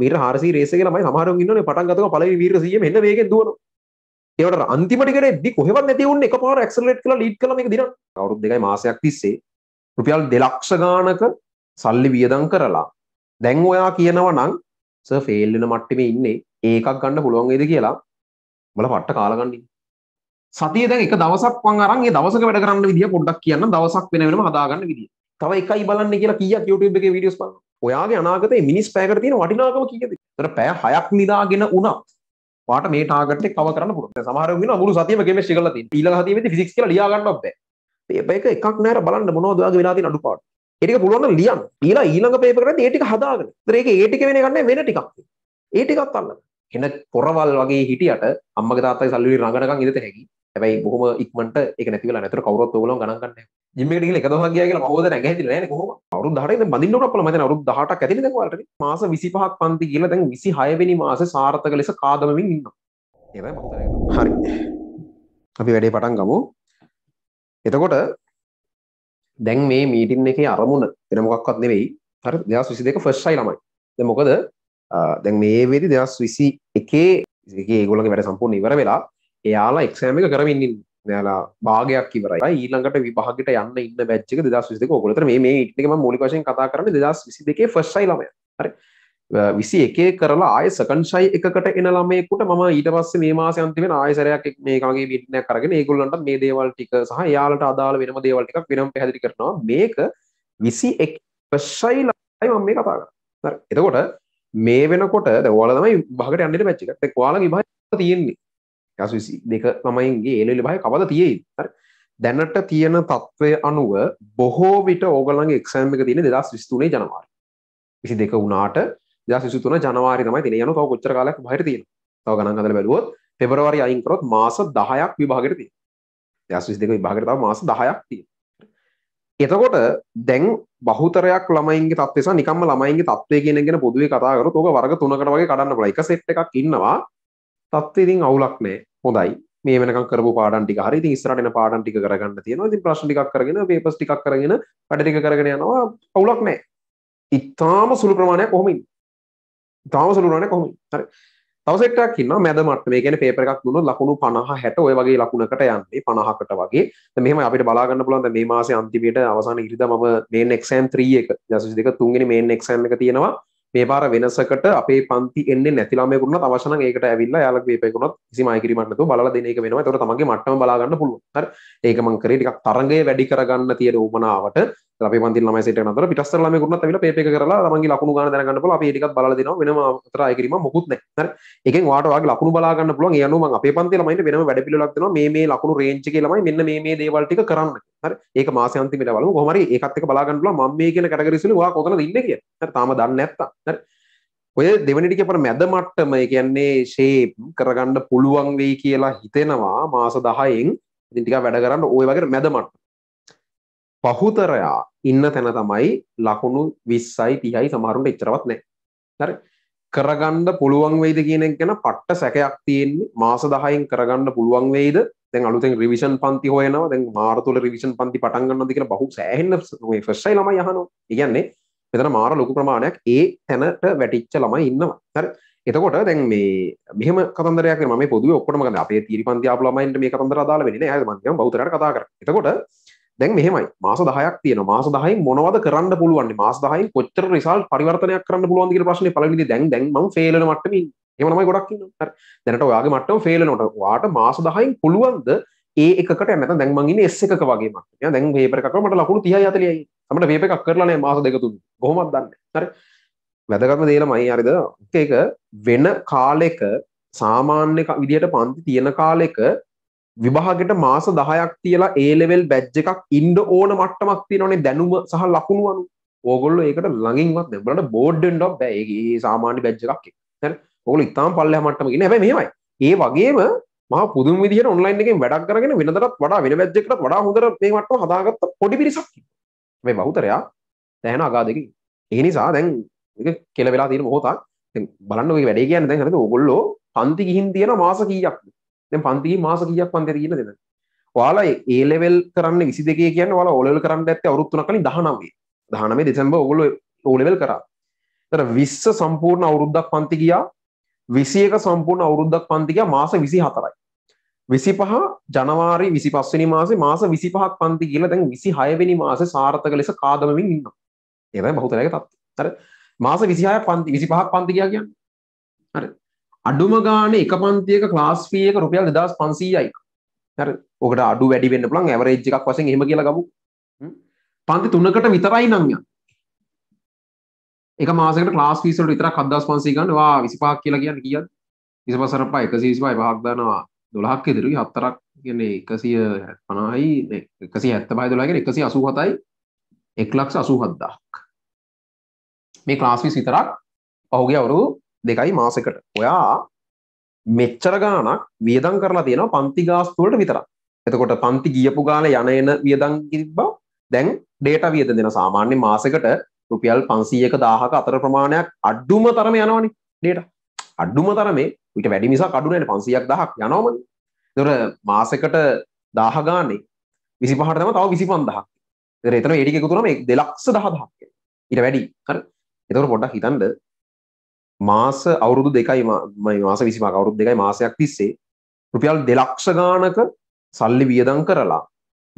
මීට හරසි රේසක මයි සමහරු ඉන්න පටන්ගතක පල වීරසිය එන්න වේගෙන් දුවන ඒවට අන්තිමටිකට එද්දි කොහෙවත් නැති උන්නේ එක පාර ඇක්සලරේට් කරලා ලීඩ් කළා මේක දිනන අවුරුදු දෙකයි මාසයක් තිස්සේ රුපියල් 2 ලක්ෂ ගාණක සල්ලි වියදම් කරලා දැන් ඔයා කියනවා නම් සර් ෆේල් වෙන මට්ටමේ ඉන්නේ ඒකක් ගන්න පුළුවන් වේද කියලා උඹලා පට්ට කාලා ගන්න ඉන්නේ සතිය දැන් එක දවසක් මං අරන් ඒ දවසක වැඩ කරන්න විදිය පොඩ්ඩක් කියන්න දවසක් වෙන වෙනම හදාගන්න විදිය. තව එකයි බලන්න කියලා කීයක් YouTube එකේ වීඩියෝස් බලනවා. ඔයාගේ අනාගතේ මිනිස් පෑකට තියෙන වටිනාකම කීයද? ඒතර පෑ හයක් නිදාගෙන උනත් වාට මේ ටාගට් එක කව කරන්න පුළුවන්. සමහරව වෙනවා මුළු සතියම කෙමිස්ට්‍රි කරලා තියෙන. ඊළඟ සතියෙදි ෆිසික්ස් කියලා ලියා ගන්නවත් බෑ. මේක එකක් නෑර බලන්න මොනවද ඔයාගේ වෙලා තියෙන අඩුපාඩු. ඒක පුළුවන් ලියන්න. ඊළඟ ඊළඟ පේපර් එකේදී ඒ ටික හදාගන්න. ඒතර ඒක ඒ ටික වෙන එකක් නෑ වෙන ටිකක්. ඒ ටිකක් අල්ලන්න. එන පොරවල් වගේ හිටියට අම්මගේ තාත්තගේ සල්ලි වලින් රඟනකම් ඉඳත හැකි. හැබයි බොහම ඉක්මට එක නැතිවල නැතර කවරත් ල ගනගන්න ජිමට එක දහගේ හෝද නැහැති න රු දහර බදින්නට පල මත රු දහට ඇතිනකවට මාස විසි පහක් පන්ති කියල දැන් විසි හයවැනි මාස සාර්ථක ලෙස කාදමමින් ඉන්න හරි අපි වැඩේ පටන් ගමු එතකොට දැන් මේ මීටින් එක අරමුණ එන මොකක්වත් නෙවෙයි හර දෙස් විසි දෙක ෆස්්යි ළමයි මොකද දැන් මේ වෙදි දෙස් විසි එකේ ගොලගේ වැඩ සම්පූර්ණ ඉවර වෙලා එයාලා එක්ෂෑම එක කරමින් යාලා භාගයක් කිවරයි ඊළඟට විභාගට යන්න ඉන්න බැච්චක දස් විසික ඔකොලතර මේ ඉටම මූලිකශයෙන් කතා කරන දස් විසි දෙකේ ෆස්සයි ලම හරි විසි එකේ කරලා ආය සකංශයි එකකට එන ළමයෙකුට මම ඊට පස්ස මේ මාසයන්තිවෙන ආයසරයක් මේකගේ බිටනය කරගෙන ඒගුල්ලන්ට මේ දේවල් ටික සහ යාලට අදාළ වෙනම දේවල් ටික් වෙනම් පැදිි කරනවා මේක විසි එක් පස්සයි ලයි මම මේ කතාග එතකොට මේ වෙනකොට දවල තමයි භාගට අන්නට පැච්චිකත වාල විභා තියෙන්නේ යසි දෙක තමයින්ගේ එලෙල බහය කවද තියෙයි දැනට තියෙන තත්ත්වය අනුව බොහෝ විට ඕගලන්ගේ එක්ෂෑම් එක තියෙන දෙදස් විස්තුනේ ජනවාරි විසි දෙක වුණාට දසිතුන ජනවාරි තමයි තින යන තව කොච්චර කාලයක් බහිර තියෙන තව ගණන් අදල බැලුවොත් පෙබරවාරි අයින්කරොත් මාස දහයක් විභාගට තියෙන දස්විස් දෙක විභාගරතාව මාස දහයක් තිය එතකොට දැන් බහතරයක් ළමයින්ගේ තත්වෙස නිකම ළමයින්ගේ තත්වය කියෙනගෙන පොදුවේ කතාකර තෝක වර්ග තුනකට වගේ කඩන්න පුල එක සෙට් එකක් ඉන්නවා තත්ත්වය ඉතින් අවුලක් නෑ හොඳයි මේ වෙනකම් කරපු පාඩම් ටික හරි ඉතින් ඉස්සරහට එන පාඩම් ටික කරගන්න තියෙනවා ඉතින් ප්‍රශ්න ටිකක් කරගෙන පේපර්ස් ටිකක් කරගෙන වැඩ ටික කරගෙන යනවා අවුලක් නෑ ඉතාම සුළු ප්‍රමාණයක් කොහොම ඉන්නේ ඉතාම සුළු ප්‍රමාණයක් කොහොම ඉන්නේ හරි තව සෙට් එකක් ඉන්නවා මැද මට්ටම. ඒ කියන්නේ පේපර් එකක් දුන්නොත් ලකුණු 50 60 ඔය වගේ ලකුණකට යන්නේ 50කට වගේ. දැන් මෙහෙම අපිට බලා ගන්න පුළුවන් දැන් මේ මාසේ අන්තිමේට අවසාන ඉරිදා මම මේන් එක්සෑම් 3 එක 2022 තුන්වෙනි මේන් එක්සෑම් එක තියෙනවා. මේවාර වෙනසකට අපේ පන්ති එන්න නැතිලාමකුණ අවශන ඒකට ඇවිල්ලා යාලගේ පෙකුණත් සිමයිකිරීමන්නතු බල දෙනක වෙනවා තොර තමගේ මටම බලාගන්න පුළුව ඒක මංකරේ ටික් තරගේ වැඩි කරගන්න තියෙන උමනාවට අපේ පන්ති ළමයි සෙට් එකකට අතර පිටස්සර ළමයි කරුණත් ඇවිල්ලා පේප් එක කරලා තමන්ගේ ලකුණු ගන්න දැනගන්න පුළුවන් අපි ඒ ටිකත් බලලා දෙනවා වෙනම අතර අය කිරීමක් මොකුත් නැහැ හරි එකෙන් වාට වාගේ ලකුණු බලා ගන්න පුළුවන් ඒ අනුව මම අපේ පන්ති ළමයින්ට වෙනම වැඩ පිළිවෙලක් දෙනවා මේ මේ ලකුණු රේන්ජ් එකේ ළමයි මෙන්න මේ මේ දේවල් ටික කරන්න හරි ඒක මාසේ අන්තිමට බලමු කොහොම හරි ඒකත් එක්ක බලා ගන්න පුළුවන් මම මේ කියන කැටගරිස් වලින් ඔයා කොතනද ඉන්නේ කියලා හරි තාම දන්නේ නැත්තම් හරි ඔය දෙවනි ටිකේ පර මැද මට්ටම ඒ කියන්නේ ෂේප් කරගන්න පුළුවන් වෙයි කියලා හිතෙනවා මාස 10න් ඉතින් ටිකක් වැඩ කරන්න ওই වගේ මැද මට්ටම බහුතරයා ඉන්න තැන තමයි ලකුණු විස්සයි තිහයි සමහරුන්ට එච්චරවත් නෑ හරි කරගන්න පුළුවන් වෙයිද කියනෙක් ගැන පට්ට සැකයක් තියෙන්නේ මාස දහයින් කරගන්න පුළුවන් වෙයිද දැන් අලුතෙන් රිවිෂන් පන්ති හොයනවා දැන් මාර තුළ රිවිෂන් පන්ති පටන් ගන්නවද කියලා බහු සෑහෙන මේ ෆස්ට් යි ළමයි අහනවා. ඒ කියන්නේ මෙතන මාර ලොකු ප්‍රමාණයක් ඒ තැනට වැටිච්ච ළමයි ඉන්නවා. හරි. එතකොට දැන් මේ මෙහෙම කතන්දරයක් නේ මම මේ පොදුවේ ඔක්කොම ගන්න අපේ තීරි පන්ති ආපු ළමයින්ට මේ කතන්දර අදාළ වෙන්නේ නැහැ. හරි මම කියන බහුතරයට කතා කරා. එතකොට දැන් මෙහෙමයි මාස 10ක් තියෙනවා මාස 10න් මොනවද කරන්න පුළුවන් මාස 10න් කොච්චර රිසල්ට් පරිවර්තනයක් කරන්න පුළුවන්ද කියන ප්‍රශ්නේ පළවෙනිදී දැන් දැන් මම ෆේල් වෙන මට්ටමේ ඉන්නේ එහෙම තමයි ගොඩක් ඉන්නවා හරි දැනට ඔයාගේ මට්ටම ෆේල් වෙනකොට ඔයාට මාස 10න් පුළුවන්ද ඒ එකට යන්න නැත්නම් දැන් මං ඉන්නේ S එකක වගේ මට්ටමේ දැන් පේපර් එකක් කරලා මට ලකුණු 30යි 40යි අපිට වේප එකක් කරලා නෑ මාස දෙක තුන කොහොමද දන්නේ හරි වැදගත්ම දේ ළමයි හරිද ඒක වෙන කාලෙක සාමාන්‍ය විදියට පන්ති තියෙන කාලෙක විභාගෙට මාස දහයක් තියලා ඒලෙවල් බැජ් එකක් ඉන්ඩ ඕන මට්ටමක් තියෙනනේ දැනුම සහ ලකුණුවනු ඕගොල්ල ඒකට ළඟින්වත් දෙබලට බෝඩ්ඩ බැගේ සාමාන්‍ය බැජ් එකක් තැන ඔගොල ඉතාම් පල්ල මට්ටමකි නැබ මේමයි ඒ වගේම මහ පුදු විදි ඔන්ලයින් එකෙන් වැඩක් කරගෙන වෙනදරත් වඩා වෙන බැජ්ජකට වඩා හොඳර මේ මට හදාගත්ත පොඩි පිරිසක් මේ බහුතරයා තැහෙන අගා දෙක ඒ නිසා දැන් කෙලවෙලා තියෙන හෝතා බලන්නගේ වැඩේ කියන්න දැ හට ඔගොල්ලෝ පන්ති ගිහින් තියෙන මාස කීයක්ද දැන් පන්තියේ මාස කීයක් වන්දේ තියෙනද දැන් ඔයාලා ඒ ලෙවල් කරන්න 22 කියන්නේ ඔයාලා ඕ ලෙවල් කරන්න ඇත්තේ අවුරුදු 3ක් කලින් 19 19 දෙසැම්බර් ඕගොල්ලෝ ඕ ලෙවල් කරා එතන 20 සම්පූර්ණ අවුරුද්දක් පන්ති ගියා 21 සම්පූර්ණ අවුරුද්දක් පන්ති ගියා මාස 24යි 25 ජනවාරි 25 වෙනි මාසේ මාස 25ක් පන්ති කියලා දැන් 26 වෙනි මාසේ සාර්ථක ලෙස කාදමමින් ඉන්නවා ඒ තමයි බහුතරයක තත්ත්වය හරි මාස 26ක් පන්ති 25ක් පන්ති ගියා කියන්නේ හරි අඩුම ගාන එක පන්තියක ක්ලාස් ෆියක රුපියල් දෙදස් පන්සීයයි හර ඔකට අඩු වැඩි වෙන්න පුළන් ඇවරේජ් එකක් වසෙන් හෙම කියලා ගමු පන්ති තුනකට විතරයි නංය එක මාසකට ලාස් ෆිසට විතර කදස් පන්සේ ගන්නවා විසිපාක් කියලා කියන්න කිය විසපසරපා එකසිීස්පයි භාක්දනවා දොළහක් ඉදිරී හත්තරක් කියන එකසිය පනයි එකසි ඇත්තබයි දුලාගෙන එකසි අසුහතයි එක් ලක්ෂ අසුහද්දාක් මේ ක්ලාස්විස් විතරක් පහුගේ අවුරු දෙකයි මාසකට ඔයා මෙච්චර ගානක් වියදම් කරලා තියෙනවා පන්ති ගාස්තුවලට විතර එතකොට පන්ති ගියපු ගාන යන එන වියදම් බව දැන් ඩේට වියද දෙෙන සාමාන්‍ය මාසකට රුපියල් පන්සීයක දාහක අතර ප්‍රමාණයක් අඩ්ඩුම තරම යනවානි ඩේට අඩ්ඩුම තරමේ විට වැඩි නිසා කඩුනට පන්සියක් දහක් යනවමනි දොර මාසකට දාහගානේ විසි පහටම තව විසි පන්දහක් එතන එඩික තුරම දෙලක්ස දහදහක් ඉට වැඩි කර එතකට පොඩ්ඩක් හිතන්ඩ මාස අවුරුදු දෙකයි මාස විසිම අවුරුදු දෙකයි මාසයක් තිස්සේ රුපියල් දෙලක්ෂ ගානක සල්ලි වියදං කරලා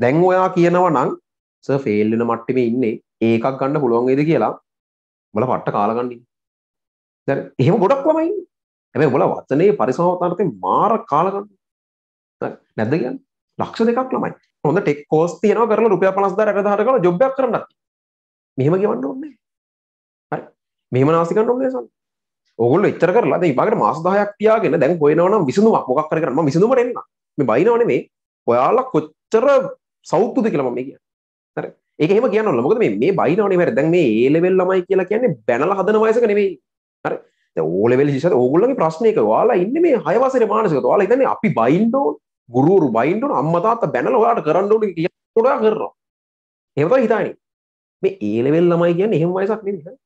දැන් ඔයා කියනව නං ස ෆෙල්ලෙන මට්ටිමේ ඉන්නේ ඒකක් ගන්න පුළුවන්ගේද කියලා බල පට්ට කාලගණ්ඩින් දැ එහෙම ගොඩක් ළමයි ඇැ බොල වචනයේ පරිසමවතාර්තය මාර කාලගන්න නැද්ද කියන්න ලක්ෂ දෙකක් ළමයි හොඳ ටෙක් කෝස් තියන කරල රුපිය පලස්ද රදහර කළ ජොබ්යක් කරන්න මෙහෙම ගවන්න ඔන්නේ මෙහම නාසිකන්න ඔන්නේ සන්න ඔගොල්ල ඉතර කරලා දැන් ඊමකට මාස 10ක් තියාගෙන දැන් හොයනවනම් විසඳුමක් මොකක් කර කරන්න මම විසඳුමට එන්න මේ බයිනව නෙමේ ඔයාලා කොච්චර සෞතුද කියලා මම කියන්නේ හරි ඒක එහෙම කියන්න මොකද මේ මේ බයිනව නෙමෙයි දැන් මේ ඒ ලෙවල් ළමයි කියලා කියන්නේ බැනලා හදන වයසක නෙමෙයි හරි දැන් ඕ ලෙවල් ඉස්සර ඕගොල්ලන්ගේ ප්‍රශ්නයක ඔයාලා ඉන්නේ මේ 6 වසරේ මානසිකත ඔයාලා ඉතින් අපි බයින්ඩෝ ගුරුවරු බයින්ඩෝ අම්මා තාත්තා බැනලා ඔයාලට කරන්න ඕනේ කියලා ඔයා කරනවා එහෙම තමයි හිතන්නේ මේ ඒ ලෙවල් ළමයි කියන්නේ එහෙම වයසක් නෙමෙයි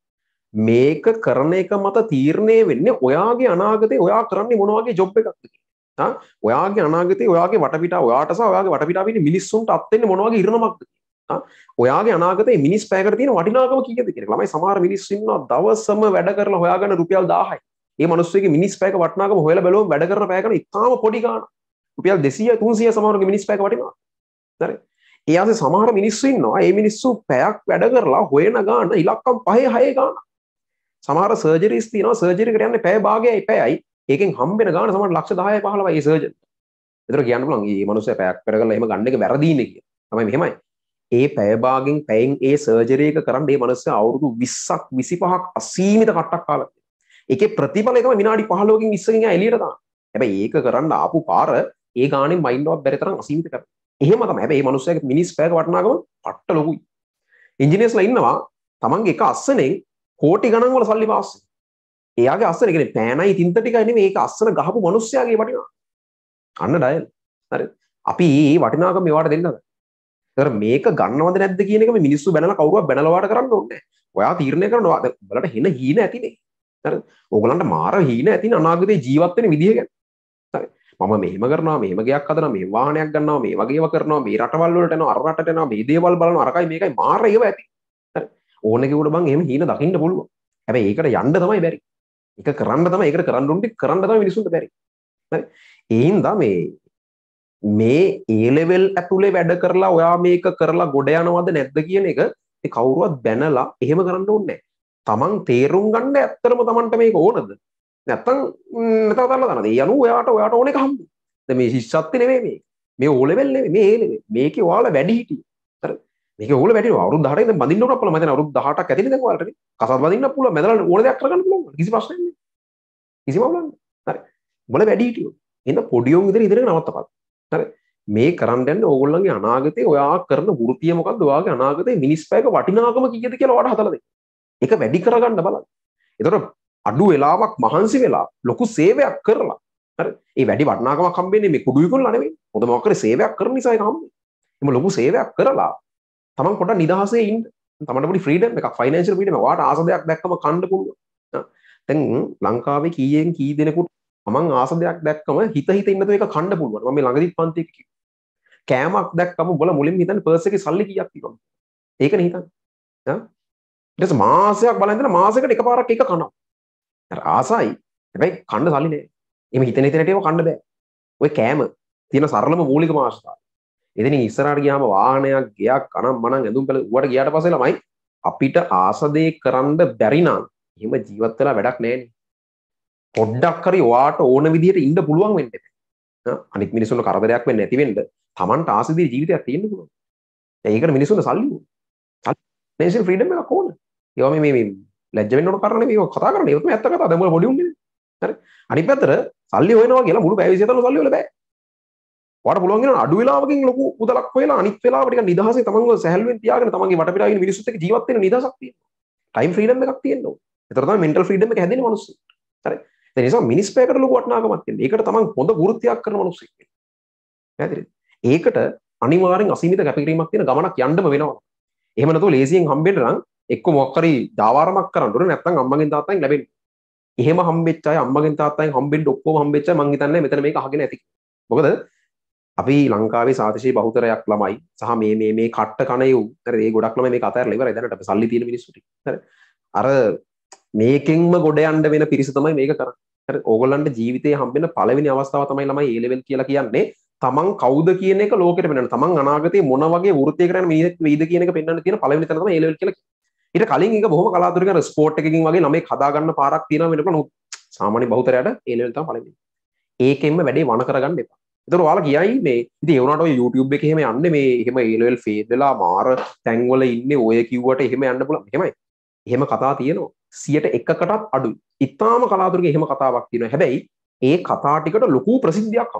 මේක කරන එක මත තීරණය වෙන්නේ ඔයාගේ අනාගතේ ඔයා කරන්නේ මොනවාගේ ජොබ් එකක්ද ඔයාගේ අනාගතේ ඔයාගේ වටපිට ඔයාට සහ ඔයාගේ වටපිටාවින මිනිස්සුන්ට අත්වෙන්නේ මොනවාගේ ඉරණමක්ද ඔයාගේ අනාගතේ මිනිස් පැකට තියෙන වටිනාකම කීයද කියලා ළමයි සමහර මිනිස්සු ඉන්නවා දවසම වැඩ කරලා හොයාගන්න රුපියල් 1000යි ඒ මනුස්සයගේ මිනිස් පැයක වටිනාකම හොයලා බැලුවම වැඩ කරන පැයකට ඉතාම පොඩි ගාණක් රුපියල් 200 300 සමහරගේ මිනිස් පැයක වටිනවා හරි ඒ අතර සමහර මිනිස්සු ඉන්නවා ඒ මිනිස්සු පැයක් වැඩ කරලා හොයන ගාණ ඉලක්කම් පහේ හයේ ගාණ සමහර සර්ජරිස් තියෙනවා සර්ජරි කරන්න පැය භාගයයි පැයයි ඒකෙන් හම්බෙන ගාන සමහර ලක්ෂ 10යි 15යි සර්ජන්. ඒතර කියන්න පුළුවන් මේ මනුස්සයා පැයක් වැඩ කරලා එහෙම ගන්න එක වැරදි නේ කියලා. තමයි මෙහෙමයි. ඒ පැය භාගෙන් පැයෙන් ඒ සර්ජරි එක කරන් මේ මනුස්සයා අවුරුදු 20ක් 25ක් අසීමිත කට්ටක් කාලා තියෙනවා. ඒකේ ප්‍රතිඵල එකම විනාඩි 15කින් 20කින් එළියට දාන. හැබැයි ඒක කරන්න ආපු පාර ඒ ගානේ මයින්ඩ්වත් බැරි තරම් අසීමිත කරනවා. එහෙම තමයි. හැබැයි මේ මනුස්සයාගේ මිනිස් පැයක වටිනාකම පට්ට ලොකුයි. ඉංජිනේර්ස්ලා ඉන්නවා තමන්ගේ එක අස්සනෙන් කෝටි ගණන්වල සල්ලි පාස් එයාගේ අස්සන කියන්නේ පෑනයි තින්ත ටිකයි නෙමෙයි ඒක අස්සන ගහපු මිනිස්සයාගේ වටිනා අන්න ඩයල් හරි අපි මේ වටිනාකම මේවට දෙන්නද ඒතර මේක ගන්නවද නැද්ද කියන එක මේ මිනිස්සු බැනලා කවුරුවක් බැනලා වාට කරන්න ඕනේ ඔයා තීරණය කරනවා බලට හින හීන ඇතිනේ ඕගලන්ට මාර හීන ඇතින අනාගතේ ජීවත්වෙන විදිහ ගැන මම මෙහෙම කරනවා මෙහෙම ගයක් හදනවා මේ වාහනයක් ගන්නවා මේ වගේව කරනවා මේ රටවල් වලට යනවා අර රටට යනවා මේ දේවල් බලනවා අරකයි මේකයි මාර ඒව ඇති ඕනකවට බං එම හීන දකින්න පුළුව හැබ ඒකට යන්න තමයි බැරි එක කරන්න තම එකට කරන්නුන්ට කරන්න තම මිනිසුන්ට බැරි එයින්දා මේ මේ ඒලෙවල් ඇතුලේ වැඩ කරලා ඔයා මේක කරලා ගොඩ යනවාද නැද්ද කියන එක කවුරුවත් බැනලා එහෙම කරන්න ඕන්නේ තමන් තේරුම් ගන්න ඇත්තරම තමන්ට මේක ඕනද නැත්තං නැතව කරලා ගන්න යනු ඔයාට ඔයාට ඕනෙ හම්බ මේ ශිෂ්ෂත්ති නෙවේ මේ මේ ඕලෙවල් මේ ඒලෙ මේක වාල වැඩිහිටිය මේක ඕල වැට අවරු දහට බඳන්න පල මත අවරු දහට ඇති දවලට කසත් බඳන්න පුල මැදල ඕන දක්රගන්න පුල කිසි පශන කිසිමවලන්න හරි බල වැඩිටිය එන්න පොඩියෝ ඉදිර ඉදිර නවත්තපත් හරි මේ කරන්ටන්න ඕගොල්ලන්ගේ අනාගතය ඔයා කරන ගෘතිය මොකක් දවාගේ අනාගතය මිනිස් පෑක වටිනාකම කියද කියලවාට හතලද එක වැඩි කරගන්න බල එතට අඩු වෙලාවක් මහන්සි වෙලා ලොකු සේවයක් කරලා ඒ වැඩි වටනාකම කම්බේ මේ කුඩුවකුල් අනේ හොඳ මොකර සේවයක් කර නිසා හම් එම ලොකු සේවයක් කරලා තමන් කොට නිදහසේයින් තමට ්‍රීඩ එක ෆයිනන්ශල් පිටම වාට ආස දෙයක් දැක්කම කණ්ඩ පුළුව තැන් ලංකාවේ කීයෙන් කී දෙනෙකුට මන් ආස දෙයක් දැක්කම හිත හිත ඉන්නතු එක කණ්ඩ පුළුවන් මේ ළඟදි පන්තික කෑමක් දැක්කම බොල මුලින් හිතන් පර්සක සල්ලි කියක් තිබ ඒක හිතන් ෙස මාසයක් බලන්දන මාසකට එක පාරක් එක කනවා ආසයි හැබැයි කණ්ඩ සල්ලිනේ එම හිතන තනටව කණ්ඩ බෑ ඔය කෑම තියෙන සරලම මූලික මාස්ථා එතන ඉස්සරහට ගියාම වාහනයක් ගයක් අනම් මනම් ඇඳුම් කළ ඌට ගියාට පස්සේ ළමයි අපිට ආසදේ කරන්න බැරි නම් එහෙම ජීවත් වෙලා වැඩක් නැහැ පොඩ්ඩක් හරි ඔයාට ඕන විදිහට ඉන්න පුළුවන් වෙන්න එපා අනිත් මිනිසුන්ට කරදරයක් වෙන්නේ නැති වෙන්න Tamanට ආසදේ ජීවිතයක් තියෙන්න පුළුවන් දැන් ඒකට මිනිසුන්ට සල්ලි ඕන නේෂන් ෆ්‍රීඩම් එකක් ඕන ඒවා මේ මේ ලැජ්ජ වෙන්න ඕන කරන්නේ මේක කතා කරන්නේ ඒකත් මේ ඇත්ත කතාව දැන් මොකද පොඩි උන්නේ හරි අනිත් පැත්තට සල්ලි හොයනවා කියලා මුළු බෑ විසියතන සල්ලි වල බෑ වට පුළුවන් අඩු වෙලාවකින් ලොකු මුදලක් හොයලා අනිත් වෙලාවට ටිකක් නිදහසේ තමන්ව සැහැල්ලුවෙන් තියාගෙන තමන්ගේ වටපිටාවින මිනිස්සුත් එක්ක ජීවත් වෙන නිදහසක් තියෙනවා. ටයිම් ෆ්‍රීඩම් එකක් තියෙන්න ඕනේ. ඒතර තමයි මෙන්ටල් ෆ්‍රීඩම් එක හැදෙන්නේ මිනිස්සු. හරි. ඒ නිසා මිනිස් පැයකට ලොකු වටිනාකමක් තියෙනවා. ඒකට තමන් හොඳ වෘත්තියක් කරන මිනිස්සු ඉන්නේ. පැහැදිලිද? ඒකට අනිවාර්යෙන් අසීමිත කැපකිරීමක් තියෙන ගමනක් යන්නම වෙනවා. එහෙම නැතුව ලේසියෙන් හම්බෙන්න නම් එක්ක මොකක් හරි දාවාරමක් කරන්න ඕනේ නැත්නම් අම්මගෙන් තාත්තෙන් ලැබෙන්නේ. එහෙම හම්බෙච්ච අය අම්මගෙන් තාත්තෙන් හම්බෙන්න ඔක්කොම හම්බෙච්ච මං හිතන්නේ මෙතන මේක අහගෙන ඇති. මොකද අපි ලංකාවේ සාතිශය බහතරයක් ළමයි සහ මේ මේ මේ කට්ට කනයු රේ ගොඩක්ලම මේ අතර ලෙවර දැනට සල්ලි තියෙන මිනිස්සුට අර මේකෙන්ම ගොඩ අන්ඩ වෙන පිරිස තමයි මේක කර ඕගොලන්ට ජීවිතය හම්බෙන පලවෙනි අවස්ථාව තමයි ළමයි ඒලෙවල් කියලා කියන්නේ තමන් කවද කියන එක ලෝකට පෙන තමන් අනාගත මොන වගේ ෘතය කරන මේක වීද කියනක පෙන්න්න තියෙන පලවෙනි තනම ඒලෙවල් කියලා ඉට කලින් එක බොහම කලාතුරක ස්පෝට් එකකින් වගේ නමේ කදාගන්න පාරක් තියෙන වෙනක නොත් සාමාන්‍ය බෞතරයට ඒලෙවල්තා පලවෙනි ඒකෙන්ම වැඩේ වන කරගන්න එපා තර වාල කියයි මේ ඉති ඒවනට YouTube එක හෙම යන්න මේ හෙම ඒලල් ෆේඩ් වෙලා මාර තැන්වල ඉන්න ඔය කිව්වට එහෙම යන්න පුල හෙමයි එහෙම කතා තියෙනවා සියට එකකටත් අඩු ඉතාම කලාතුරගේ එහෙම කතාවක් තියෙන හැබැයි ඒ කතාටිකට ලොකු ප්‍රසිද්ධයක්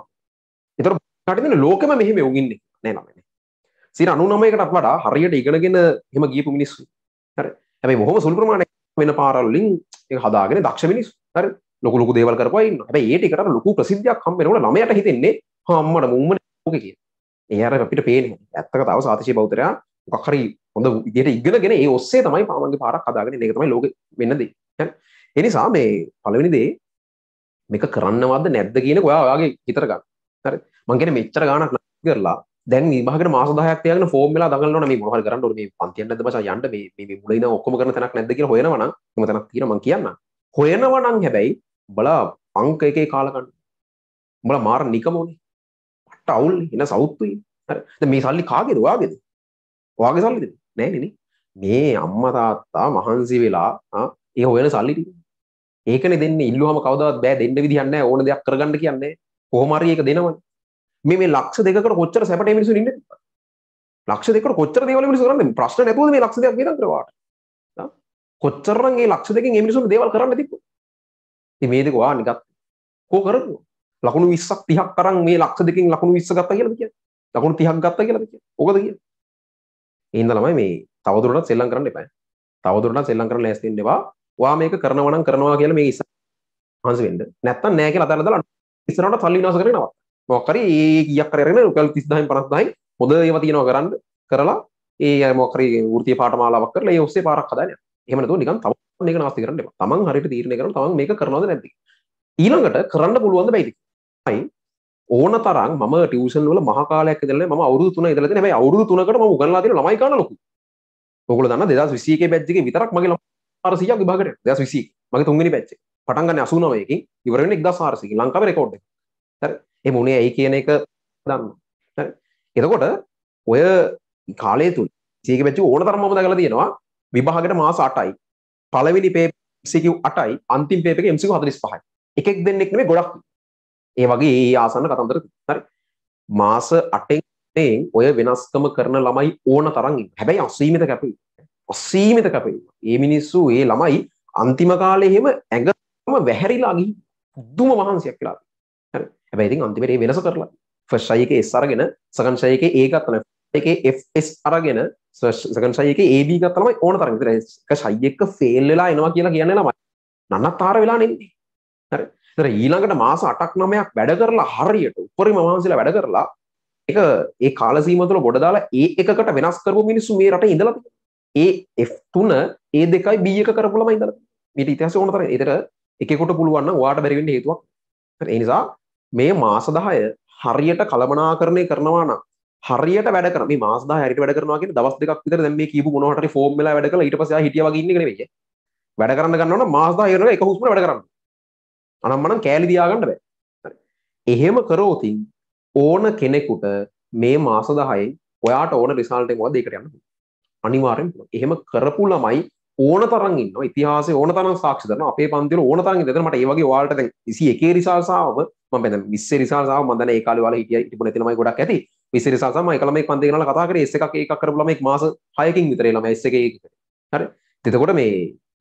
එතර කටන ලෝකම මෙහෙම යුගින්නේ නෑ නමන සිර අනු නමයකටත් වඩා හරියට ඉගෙනගෙන හෙම ගීපු මිනිස්සු හර හැබයි මොහොම සුල්ප්‍රමාණ වෙන පාරල්ලින් හදාගෙන දක්ෂ මිනිස් හර ලොකු ලොකු දේවල් කරපයි හැබ ඒටකට ලොකු ප්‍රසිද්ධයක් කම්මෙනට නමයට හිතෙන්නේ හම්මට මුම්මට ඕක කිය ඒර අපිට පේන ඇත්තක තව සාතිශය බෞතරයා කහරි හොඳ විදියට ඉගෙනගෙන ඒ ඔස්සේ තමයි පාමන්ගේ පාරක් අදාගෙන එකතමයි ලෝක වෙන්නදී එනිසා මේ පළවෙනි දේ මේක කරන්නවද නැද්ද කියන ඔයා ඔයාගේ හිතරගන්න හරි මංගෙන මෙච්චර ගානක් කරලා දැන් විභාග මාසදායක් තියන ෆෝම්ලා දගලන මේ මොහර කරන්න මේ පන්තියන්න දබස යන්න මේ මුලින ඔක්කොම කරන තැනක් නැද්ද කියලා හොයනවනම් මම තැනක් තියෙනවා මං කියන්න හොයනවනම් හැබැයි බලා අංක එකේ කාලකන්න බලා මාර නිකමෝනේ අවුල් එන සෞත්තුයි හරි මේ සල්ලි කාගෙද ඔයාගෙද ඔයාගේ සල්ලිද නෑනේ මේ අම්මා තාත්තා මහන්සි වෙලා ඒ හොයන සල්ලි ටික ඒකනේ දෙන්නේ ඉල්ලුවම කවදාවත් බෑ දෙන්න විදිහක් නැහැ ඕන දෙයක් කරගන්න කියන්නේ කොහොම හරි ඒක දෙනවනේ මේ මේ ලක්ෂ දෙකකට කොච්චර සැපට මේ මිනිස්සු ඉන්නේ ලක්ෂ දෙකකට කොච්චර දේවල් මිනිස්සු කරන්නේ ප්‍රශ්න නැතුවද මේ ලක්ෂ දෙකක් වේදන් කරවාට කොච්චර නම් මේ ලක්ෂ දෙකෙන් මේ මිනිස්සුන්ට දේවල් කරන්න තිබ්බ ඉතින් මේ දෙක ඔයා නිකත් කෝ කරන්නේ ලකුණු 20ක් 30ක් අරන් මේ ලක්ෂ දෙකෙන් ලකුණු 20 ගත්තා කියලාද කියන්නේ? ලකුණු 30ක් ගත්තා කියලාද කියන්නේ? ඕකද කියන්නේ? ඒ හින්දා ළමයි මේ තවදුරටත් සෙල්ලම් කරන්න එපා. තවදුරටත් සෙල්ලම් කරන්න ලෑස්ති වෙන්න එපා. ඔයා මේක කරනවා නම් කරනවා කියලා මේ ඉස්සර හංස වෙන්න. නැත්තම් නෑ කියලා අතහැරලා දාලා ඉස්සරහට තල්ලි විනාශ කරගෙන නවත්. මොකක් හරි ඒ කීයක් කර අරගෙන රුපියල් 30000න් 50000න් හොඳ ඒවා තියනවා කරන්න කරලා ඒ මොකක් හරි වෘත්තීය පාඨමාලාවක් කරලා ඒ ඔස්සේ පාරක් හදාගෙන යනවා. එහෙම නැතුව නිකන් තව මේක නාස්ති කරන්න එපා. තමන් හරියට තීරණය කරනවා තමන් මේක කරනවද නැද්ද ඊළඟට කරන්න පුළුවන්ද බැයිද තමයි ඕන තරම් මම ටියුෂන් වල මහා කාලයක් ඉඳලා මම අවුරුදු 3 ඉඳලා තියෙන හැබැයි අවුරුදු 3කට මම උගන්ලා තියෙන ළමයි ගන්න ලොකු. ඔයගොල්ලෝ දන්නා 2021 ගේ බැච් එකේ විතරක් මගේ ළමයි 400ක් විභාගට 2021 මගේ තුන්වෙනි බැච් එක. පටන් ගන්නේ 89 කින් ඉවර වෙන්නේ 1400 කින් ලංකාවේ රෙකෝඩ් එක. හරි. එහෙම උනේ ඇයි කියන එක දන්න. හරි. එතකොට ඔය කාලය තුල 21 ගේ බැච් එක ඕන තරම් මම දකලා තියෙනවා විභාගයට මාස 8යි. පළවෙනි පේපර් MCQ 8යි අන්තිම පේපර් එක MCQ 45යි. එකෙක් දෙන්නෙක් නෙමෙයි ගොඩක්. ඒ වගේ ඒ ආසන්න කතන්දර හරි මාස අටෙන් ඔය වෙනස්කම කරන ළමයි ඕන තරන් හැබැයි අසීමිත කැපේ අසීමිත කැපේ ඒ මිනිස්සු ඒ ළමයි අන්තිම කාලේ එහෙම ඇඟම වැහැරිලාගී දුම වහන්සයක් කියලා හරි හැබැයි ඉතින් අන්තිමට ඒ වෙනස කරලා ෆස්ට් ෂයි එකේ S අරගෙන සෙකන්ඩ් ෂයි එකේ A ගත්තා එකේ Fs අරගෙන සෙකන්ඩ් ෂයි එකේ AB ගත්තා ළමයි ඕන තරම් විතර එක ෂයි එක ෆේල් වෙලා එනවා කියලා කියන්නේ ළමයි නන්නත් ආර වෙලා නෙන්නේ හරි තර ඊළඟට මාස අටක් නමයක් වැඩ කරලා හරියට උපරිම වහන්සේලා වැඩ කරලා එක ඒ කාලසීම තුළ ගොඩ දාලා ඒ එකකට වෙනස් කරපු මිනිස්සු මේ රටේ ඉඳලා ඒ F3 ඒ දෙකයි B එක කරපුලම ඉඳලා මේට ඉතිහාසය ඕන තරම් ඒතර එකෙකුට පුළුවන් නම් ඔයාට බැරි වෙන්න හේතුවක් ඒ නිසා මේ මාස 10 හරියට කළමනාකරණය කරනවා නම් හරියට වැඩ කරන මේ මාස 10 හරියට වැඩ කරනවා කියන දවස් දෙකක් විතර දැන් මේ කියපු මොනවා හරි ෆෝම් වෙලා වැඩ කළා ඊට පස්සේ ආ හිටියා වගේ ඉන්න එක නෙවෙයි වැඩ කරන්න ගන්නවනම් මාස 10 එක හුස්මර වැඩ කරන්න අනම්මනම් කෑලිදයාගන්න බෑ එහෙම කරෝතින් ඕන කෙනෙකුට මේ මාසදහයි ඔයාට ඕන රිසාල්ටෙන් වා දෙකට යන්න අනිවාරෙන් එහෙම කරපු ළමයි ඕන තරන්ගන්න ඉතිහාස ඕන තරන් සාක්ෂදන අපේ පන්තිල ඕන තරන් දෙදරමට ඒවගේ වාල්ට ඉසි එකේ රිසාසාාව ම පැ විස්ස රිසාාව මදන ඒකාල වල හිටිය ඉටපන තිලමයි ගොඩක් ඇති විස රිසාම එකලම පන්තිගන කතාකර එස එකක් එකක් කරලම එක් මාස හයකින් විතරේලම එස්සක හරි තෙතකොට මේ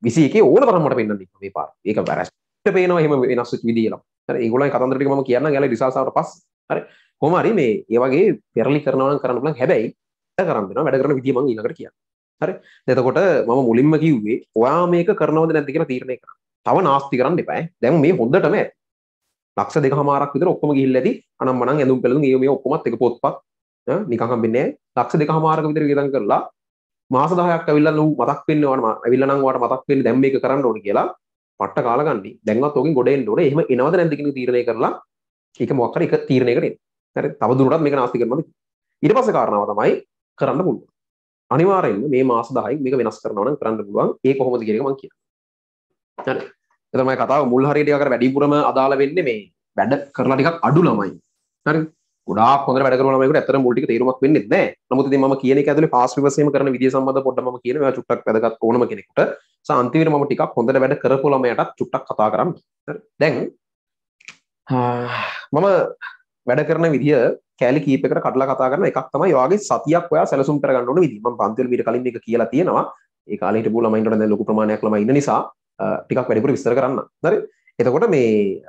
විසි එක ඕන තරමට පෙන්න්න මේ පාර ඒක බැරස් පේනවා හෙම වෙනස් විදිලා ඒගොලන් කතන්දරට ම කියන්න ගැල රිසාසාාවට පස් හර හොමරි මේ ඒවගේ පෙරලි කරනවන කරන්න ලන් හැබැයි කරන්න වැඩ කරන විදිම ඉලකට කිය හරි දෙතකොට මම මුලින්ම කිව්වේ ඔයා මේක කරනවද නැති කියෙන තීරණය කර තව නාස්ති කරන්න එපයි දැම මේ හොඳටම ලක්ෂ දෙක මාරක් විතර ඔක්කම ගිල්ලද අනම් මන ඇඳුම් පෙළ මේ ඔක්කොමත් එක පොත්පත් නිකහම් බින්නේ ලක්ෂ දෙක මාරක විතර ගතන් කරලා මාසදාහයක් ඇවිල්ල වූ මතක් පෙන්න්නවන ඇවිල්ලනවාට මතක් පෙන් දැම්ම එක කරන්න ඕන කියලා පට්ට කාලගන්න දැන්වත් ෝකින් ගොඩෙන් ොන එහම එනවද නැදකින තීරණය කරලා එක මොක්කර එක තීරණයකට හැර තවදුරටත් මේක නාස්ති කරනද ඉට පස කාරණාව තමයි කරන්න පුළුව අනිවාරෙන් මේ මාසදායි මේක වෙනස් කරනවන කරන්න පුළුවන් ඒ කොහොමද කිරීමක් කිය එතමයි කතාව මුල් හරිටකර වැඩිපුරම අදාළ වෙන්න මේ වැඩ කරලා ටිකක් අඩු ළමයි හරි ගොඩා හොඳ වැඩ කරනමකට ඇතර මුල්ටි තේරුමක් වෙන්නේ නැහැ. නමුත් ඉතින් මම කියන එක ඇතුලේ පාස් රිවර්සීම කරන විදිය සම්බන්ධව පොඩ්ඩක් මම කියන ඒවා චුට්ටක් වැදගත් ඕනම කෙනෙකුට. සහ අන්තිමට මම ටිකක් හොඳට වැඩ කරපු ළමයටත් චුට්ටක් කතා කරන්න. දැන් මම වැඩ කරන විදිය කෑලි කීප එකට කඩලා කතා කරන එකක් තමයි ඔයාගේ සතියක් ඔයා සැලසුම් කරගන්න ඕන විදිය. මම පන්තිවල මීට කලින් මේක කියලා තියෙනවා. ඒ කාලේ හිටපු ළමයින්ට දැන් ලොකු ප්‍රමාණයක් ළමයි ඉන්න නිසා ටිකක් වැඩිපුර විස්තර කරන්න. හරි. එතකොට මේ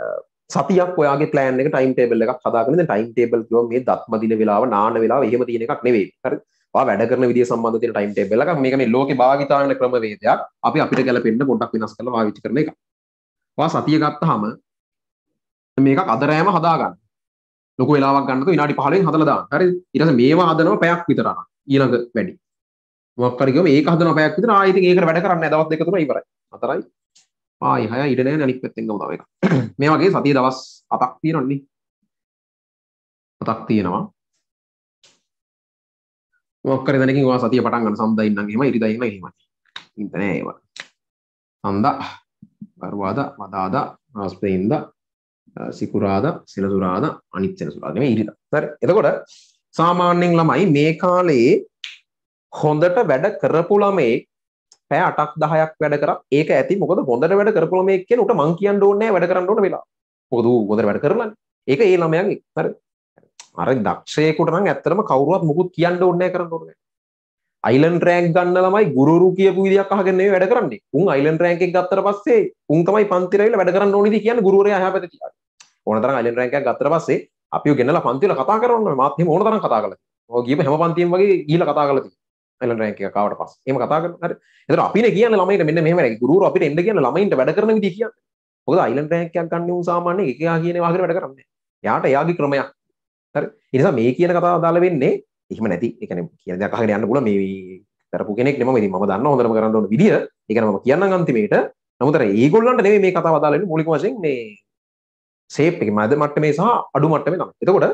සතියක් ඔයාගේ පලෑන් එක ටයිම් ටේබල් එකක් හදාගෙන ටයිම් ටේබල් කිව මේ දත්මදින වෙලාව නාන වෙලා එහෙම තියෙන එකක් නෙවේ හරි වැඩ කරන විදි සම්බන්ධ තියෙන ටයිම් ටේබල් එකක් මේක මේ ලෝකේ භාවිතාවන ක්‍රමවේදයක් අපි අපිට ගැලපෙන්න පොඩ්ඩක් වෙනස් කරලා භාවිතා කරන එක. වා සතිය ගත්තාම මේකක් අදරෑම හදාගන්න. ලොකු වෙලාවක් ගන්නකො විනාඩි 15න් හදලා දාන්න. හරිද? ඊට පස්සේ මේවා හදනවා පැයක් විතර අරන්. ඊළඟ වැඩි. මොකක් හරි කිව්වම ඒක හදනවා පැයක් විතර ආයෙත් ඒකට වැඩ කරන්නේ නැහැ. දවස් දෙක තුන ඉවරයි. හතරයි පායි හය ඉට නෑ අනික් පැත්තෙන් ගම එක මේ වගේ සතිය දවස් අතක් තියෙනන්නේ අතක් තියෙනවා මොක්කර දැනකින් වා සතිය පටන් ගන්න සඳ ඉන්නගේම ඉරිදන්න හෙම ඉතන ඒව සඳ පරවාද වදාද ආස්පයින්ද සිකුරාද සෙනසුරාද අනිත් සෙනසුරාදම ඉරිද තර එතකොට සාමාන්‍යෙන් ළමයි මේ කාලයේ හොඳට වැඩ කරපු ළමයෙක් පැය 8ක් 10ක් වැඩ කරා ඒක ඇති මොකද හොඳට වැඩ කරපුවම මේ කෙනෙකුට මං කියන්න ඕනේ වැඩ කරන්න ඕන වෙලා මොකද ඌ හොඳට වැඩ කරලානේ ඒක ඒ ළමයන් හරි අර දක්ෂයෙකුට නම් ඇත්තටම කවුරුවත් මුකුත් කියන්න ඕනේ කරන්න ඕනේ අයිලන් රෑන්ක් ගන්න ළමයි ගුරුරු කියපු විදිහක් අහගෙන නෙවෙයි වැඩ කරන්නේ උන් අයිලන් රෑන්ක් එක ගත්තට පස්සේ උන් තමයි පන්තිර ඇවිල්ලා වැඩ කරන්න ඕනේදී කියන්නේ ගුරුවරයා එහා පැත්තේ තියාගෙන ඕන තරම් අයිලන් රෑන්ක් එකක් ගත්තට පස්සේ අපිව ගෙනලා පන්තිවල කතා කරනවා මාත් එහෙම ඕන තරම් කතා කළා ඔය ගියම හැම පන්තියම වගේ ගිහිල්ලා කතා කරලා තියෙනවා එලන් රැක කාවට පස් එම කතා කර එතර අපි කියන ළමයිට මෙන්න මෙහම ගුරු අපිට එන්න කියන ළමයිට වැඩ කරන විදි කිය හොද අයිලන් රැකයක් ගන්න සාමාන්‍ය එකයා කියන වාගර වැඩ කරන්න යාට එයාගේ ක්‍රමයක් හරි එනිසා මේ කියන කතාව අදාළ වෙන්නේ එහෙම නැති එකන කියන දෙයක් අහගෙන යන්න පුළුවන් මේ කරපු කෙනෙක් නෙමෙයි ඉතින් මම දන්නවා හොඳටම කරන්න ඕන විදිය ඒක නම් මම කියන්නම් අන්තිමේට නමුත් අර ඒගොල්ලන්ට නෙමෙයි මේ කතාව අදාළ වෙන්නේ මූලික වශයෙන් මේ ෂේප් එකේ මැද මට්ටමේ සහ අඩු මට්ටමේ තමයි එතකොට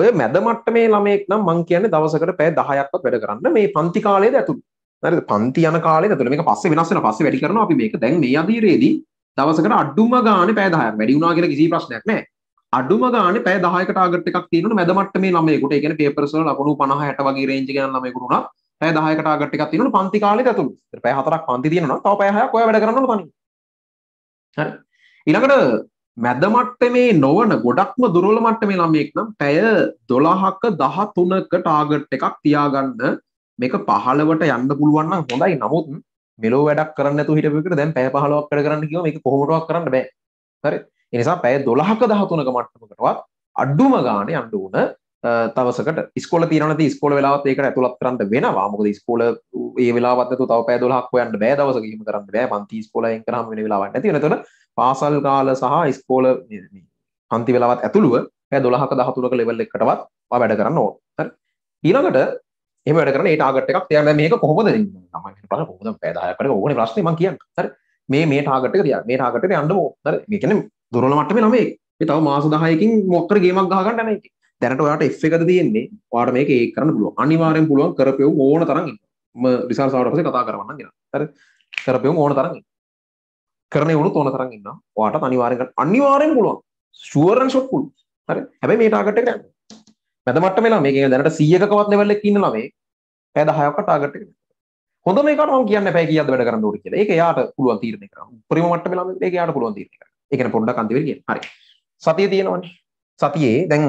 ඔය මැද මට්ටමේ ළමයෙක් නම් මං කියන්නේ දවසකට පැය 10ක්වත් වැඩ කරන්න මේ පන්ති කාලයේද ඇතුළු. හරිද? පන්ති යන කාලයේද ඇතුළු. මේක පස්සේ වෙනස් වෙනවා. පස්සේ වැඩි කරනවා අපි මේක. දැන් මේ අදීරේදී දවසකට අඩුම ගානේ පැය 10ක් වැඩි වුණා කියලා කිසි ප්‍රශ්නයක් නැහැ. අඩුම ගාන පෑ දායක ටාගට් එකක් තියෙනවා මැදමට්ට මේ ළමයෙකුට ඒ කියන්නේ පේපර්ස් වල ලකුණු 50 60 වගේ රේන්ජ් ගන්න ළමයෙකුට උනා පෑ දායක ටාගට් එකක් තියෙනවා පන්ති කාලෙට ඇතුළු. ඉතින් පෑ හතරක් පන්ති තියෙනවා නම් තව පෑ හයක් ඔයා වැඩ කරන්න ඕන තනියෙන්. හරි. ඊළඟට මැදමට්ටමේ නොවන ගොඩක්ම දුරල මට්ටමේ ළමයෙක් නම් පැය දොළහක දහ තුනක ටාගට් එකක් තියාගන්න මේක පහලවට යන්න පුළුවන්න හොඳයි නමුත් මෙලෝ වැඩක් කරන්න තුහිටකට දැන් පැය පහලවක් කර කරන්න කිව එක කොහොමටක් කරන්න බෑ හරි එනිසා පැය දොළහක දහතුනක මට්ටමකටවත් අඩ්ඩුම ගාන අන්ඩ ඕන තවසකට ස්කොල තිරනද ස්කොල වෙලාත් ඒක ඇතුළත් කරන්න වෙනවා මොකද ස්කෝල ඒ වෙලාවත්තු තව පැදොලක් යන්න බෑ දවසකීම කරන්න බෑ පන්ති ස්කොලයෙන් කරම වෙලාවන්න තිනතුන පාසල් කාල සහ ස්කෝල පන්ති වෙලාවත් ඇතුළුව ඇ දොළහක දහතුරක ලෙවල් එකටවත් වැඩ කරන්න ඕ ඊළඟට එම වැඩ කරන ටාගට එකක් තියන්න මේක කොහොමද ම හොද පැදායකට ඕන ප්‍රශ්නම කියන්න තර මේ මේ ටාගට දිය මේ ටාගට අන්න තර මේකන දුරල මටම නමේ තව මාස දහයකින් මොක්කර ගේමක් ගහගන්න නයි දැනට ඔයාට එස් එකද තියෙන්නේ වාට මේක ඒ කරන්න පුළුව අනිවාරයෙන් පුළුවන් කරපයෝ ඕන තරන් රිසාසාට පසේ කතා කරවන්න ගෙන තර කරපයෝ ඕන තරගින් කරන වුණු තෝන තරන් ඉන්න වාට අනිවාරෙන් අනිවාරයෙන් පුළුවන් ශුවරන් ෂොට් පුළු හරි හැබැයි මේ ටාගට් එකට යන්න මැදමට්ටම වෙලා මේක දැනට 100කකවත් ලෙවල් එකක ඉන්න ළමයි පැය 10ක් ටාගට් එකට හොඳ මේකට මම කියන්න එපා කීයක්ද වැඩ කරන්න ඕනේ කියලා ඒක එයාට පුළුවන් තීරණය කරන්න උපරිම මට්ටමේ ළමයි ඒක එයාට පුළුවන් තීරණය කරන්න ඒ කියන්නේ පොඩ්ඩක් අන්තිමට කියන හරි සතිය තියෙනවනේ සතියේ දැන්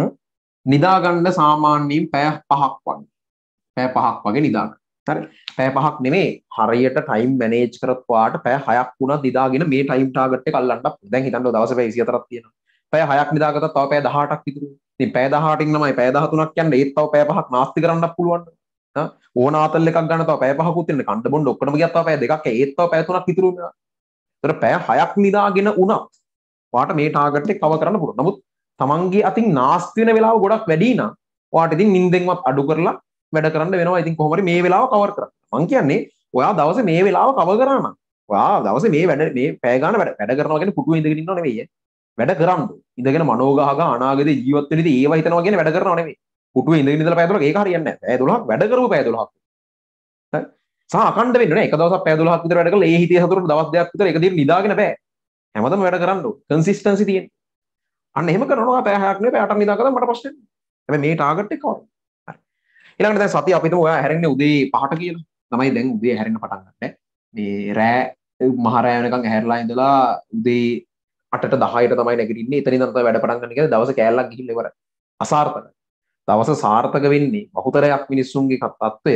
නිදාගන්න සාමාන්‍යයෙන් පැය 5ක් වගේ පැය 5ක් වගේ නිදාගන්න හරි පැය පහක් නෙමේ හරියට ටයිම් මැනේජ් කරත් ඔයාට පැය හයක් වුණා දිදාගෙන මේ ටයිම් ටාගට් එක අල්ලන්නත් දැන් හිතන්න දවස් පැය 24ක් තියෙනවා පැය හයක් නිදාගත්තත් තව පැය 18ක් ඉතුරු ඉතින් පැය 18කින් තමයි පැය 13ක් යන්නේ ඒත් තව පැය පහක් නාස්ති කරන්නත් පුළුවන් ඕන ආතල් එකක් ගන්න තව පැය පහකුත් ඉන්න කණ්ඩ බොන්න ඔක්කොම ගියත් තව පැය දෙකක් ඒත් තව පැය තුනක් ඉතුරු වෙනවා. ඒතර පැය හයක් නිදාගෙන වුණත් ඔයාට මේ ටාගට් එක කව කරන්න පුළුවන්. නමුත් තමන්ගේ අතින් නාස්ති වෙන වෙලාව ගොඩක් වැඩි නම් ඔයාට ඉතින් නිින්දෙන්වත් අඩු කරලා වැඩ කරන්න වෙනවා. ඉතින් කොහොම හරි මේ වෙලාව කවර් කරන්න. මං කියන්නේ ඔයා දවස මේ වෙලාව කව කරන්න ඔයා දවස මේ වැඩ මේ පෑගන වැඩ වැඩ කරනගෙන පුටු ඉඳගෙනන්න නෙවෙයි වැඩ කරන්න ඉඳගෙන මනෝගහග අනාගත ජීවත්වනද ඒව හිතනවා කියෙන වැඩ කරන නෙවේ පුටු ඉඳ ඉඳල පැතුල ඒ හරියන්න ඇතුලක් වැඩකරු පැතුලක් සාකන්ඩ වෙන්න එක දවස පැදුලහක් විතර වැඩ කළා ඒ හිතේ සතුරු දවස් දෙකක් විතර එක දිගට නිදාගෙන බෑ හැමදම වැඩ කරන්න කන්සිස්ටන්සි තියෙන අන්න එහෙම කරනවා පැය හයක් නෙවෙයි පැය අටක් නිදාගත්තම මට ප්‍රශ්නේ නැහැ හැබැයි මේ ටාගට් එක කවරද ඊළඟට දැන් සතිය අපිටම ඔයා හැරෙන්නේ උදේ 5ට කියලා තමයි දැන් උදේ හැරෙන පටන්ගට මේ රෑ මහරයනකං හැරලා ඉඳලා උදේ අට දහයට තමයි නැගරන්න එතනි තත වැඩ පටන්ගනික දවස කෑල්ලක් ගිල්ලවර අසාර්ථක දවස සාර්ථක වෙන්නේ බහුතරයක් මිනිස්සුන්ගේ කත්ත්වය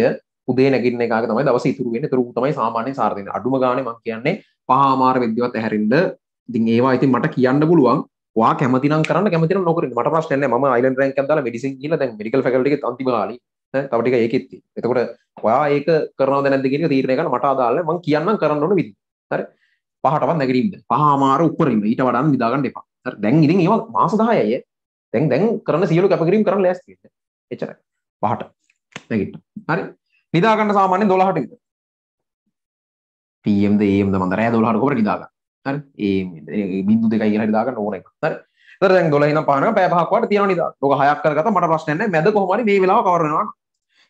උදේ නැගින්න එක තමයි දවස ඉතුරුවෙන තුරු තමයි සාමාන්‍ය සාර්ථන අඩුම ගාන මං කියන්නේ පහමාර විද්‍යවත් ඇහැරෙන්ඩ ඉතින් ඒවා ඉතින් මට කියන්න පුළුවන් වා කැමතිනම් කරන්න කැමති නොකර මට ප්‍රශ්න ම යිල රැක ද ඩිසි කියල ද ිකල් ැකල්ට අන්තිම ල තවටික ඒකෙත්ති එතකොට ඔයා ඒක කරනවද නැද්ද කියන එක තීරණය කරන්න මට අදාළ නැහැ මම කියන්නම් කරන්න ඕන විදිහ හරි පහටවත් නැගිටින්න පහමාර උඩරිම ඊට වඩා නිදා ගන්න එපා හරි දැන් ඉතින් ඒවා මාස 10යි දැන් දැන් කරන සියලු කැපකිරීම් කරන්න ලෑස්ති වෙන්න එච්චරයි පහට නැගිටින්න හරි නිදා ගන්න සාමාන්‍යයෙන් 12ට විතර PM ද AM ද මන්ද රෑ 12ට කොහොමද නිදා ගන්න හරි ඒ බින්දු දෙකයි කියලා හරි දා ගන්න ඕන එක හරි ඉතින් දැන් 12 ඉඳන් පහනක පැය පහක් වට තියෙනවා නිදා. ඔක හයක් කරගත්තා මට ප්‍රශ්නයක් නැහැ. මැද කොහොම හරි මේ වෙලාව කවර වෙනවා.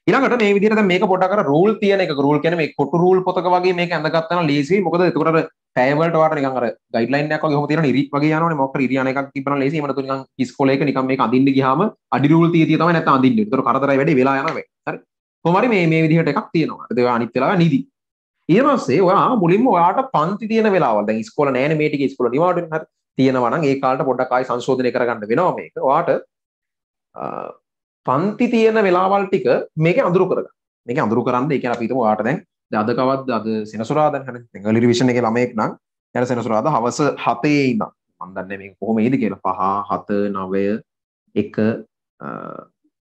ඊළඟට මේ විදිහට දැන් මේක පොඩක් අර රූල් තියෙන එක රූල් කියන්නේ මේ කොටු රූල් පොතක වගේ මේක ඇඳගත්තා නම් ලේසි මොකද එතකොට අර පැය වලට වාට නිකන් අර ගයිඩ්ලයින් එකක් වගේ ඔහොම තියෙනවා ඉරි වගේ යනවනේ මොකක් හරි ඉරියන එකක් තිබ්බනම් ලේසි එහෙම නැතු නිකන් ඉස්කෝලේ එක නිකන් මේක අඳින්න ගියාම අඩි රූල් 30 30 තමයි නැත්නම් අඳින්න. ඒතර කරදරයි වැඩේ වෙලා යනවා වෙයි. හරි. කොහොම හරි මේ මේ විදිහට එකක් තියෙනවා. ඒක අනිත් වෙලාව නිදි. ඊට පස්සේ ඔයා මුලින්ම ඔයාට පන්ති තියෙන වෙලාවල් දැන් ඉස්කෝල නෑනේ මේ ටික ඉස්කෝල නිවාඩු වෙන හරි තියෙනවා නම් ඒ කාලට පොඩ්ඩක් ආයි සංශෝධනය කරගන්න වෙනවා මේක. ඔයාට පන්ති තියෙන වෙලාවල් ටික මේක අඳුරු කරගන්න මේක අඳුරු කරන්න ඒ කියන්නේ අපි හිතමු ඔයාට දැන් අද කවද්ද අද සෙනසුරාදා හරි දැන් early revision එකේ ළමයෙක් නම් එයාට සෙනසුරාදා හවස 7 ඉඳන් මම දන්නේ මේක කොහොමද කියලා 5 7 9 1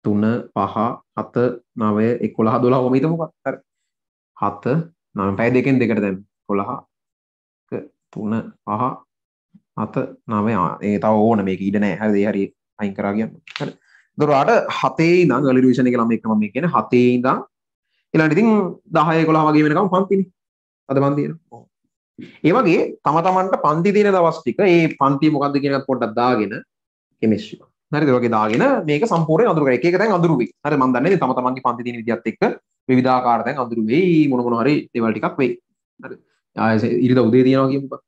තුන පහ හත නවය එකොළහ දොලා හොමිතමකක් හර හත නම් පැය දෙකෙන් දෙකට දැම් කොළහා තුන පහ හත නවයා ඒ තව ඕන මේ ඊඩ නෑ හැදේ හරි අයින් කරාගන්න හරි දොරට හතේ ඉඳන් early revision එක ළමයෙක් මම කියන්නේ හතේ ඉඳන් ඊළඟට ඉතින් 10 11 වගේ වෙනකම් පන්තිනේ අද මන් තියෙනවා ඒ වගේ තම තමන්ට පන්ති තියෙන දවස් ටික ඒ පන්ති මොකද්ද කියන එකත් පොඩ්ඩක් දාගෙන කෙමිස්ට්‍රි හරිද වගේ දාගෙන මේක සම්පූර්ණයෙන් අඳුර කරගන්න එක එක දැන් අඳුරු වෙයි හරි මන් දන්නේ තම තමන්ගේ පන්ති තියෙන විදිහත් එක්ක විවිධාකාර දැන් අඳුරු වෙයි මොන මොන හරි දේවල් ටිකක් වෙයි හරි ආයේ ඉරිදා උදේ තියනවා කියමුකෝ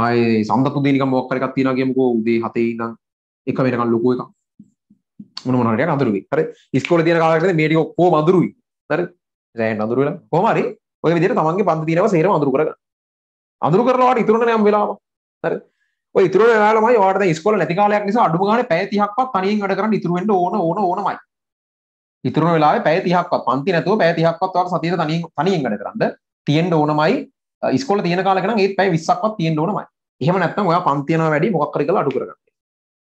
ආයේ සඳතු දෙනිකම මොකක් හරි එකක් තියනවා කියමුකෝ උදේ 7 ඉඳන් එක වෙනකල් ලොකු එක මොන මොනට අඳරුයි හර ස්කෝල තියන කාලට මේටික කෝ අඳරුයි තර රෑන් අඳරුල කොමරි ඔය විදිර තමන්ගේ පන්ති තියනව සේරම අඳරු කරග අඳරු කරනවාට ඉතුරන යම් වෙලාව හර ඔය ඉතුර වෙලාවමයි ඔයාට දැන් ස්කෝල නැති කාලයක් නිසා අඩුම ගානේ පැය 30ක්වත් තනියෙන් වැඩ කරන්න ඉතුරු වෙන්න ඕන ඕන ඕනමයි ඉතුරුන වෙලාවේ පැය 30ක්වත් පන්ති නැතුව පැය 30ක්වත් ඔයාලා සතියේ තනියෙන් තනියෙන් වැඩ කරන්න තියෙන්න ඕනමයි ඉස්කෝල තියෙන කාලෙක නම් ඒත් පැය 20ක්වත් තියෙන්න ඕනමයි එහෙම නැත්නම් ඔයා පන්ති යනවා වැඩි මොකක් කරි කියලා අඩු කරගන්න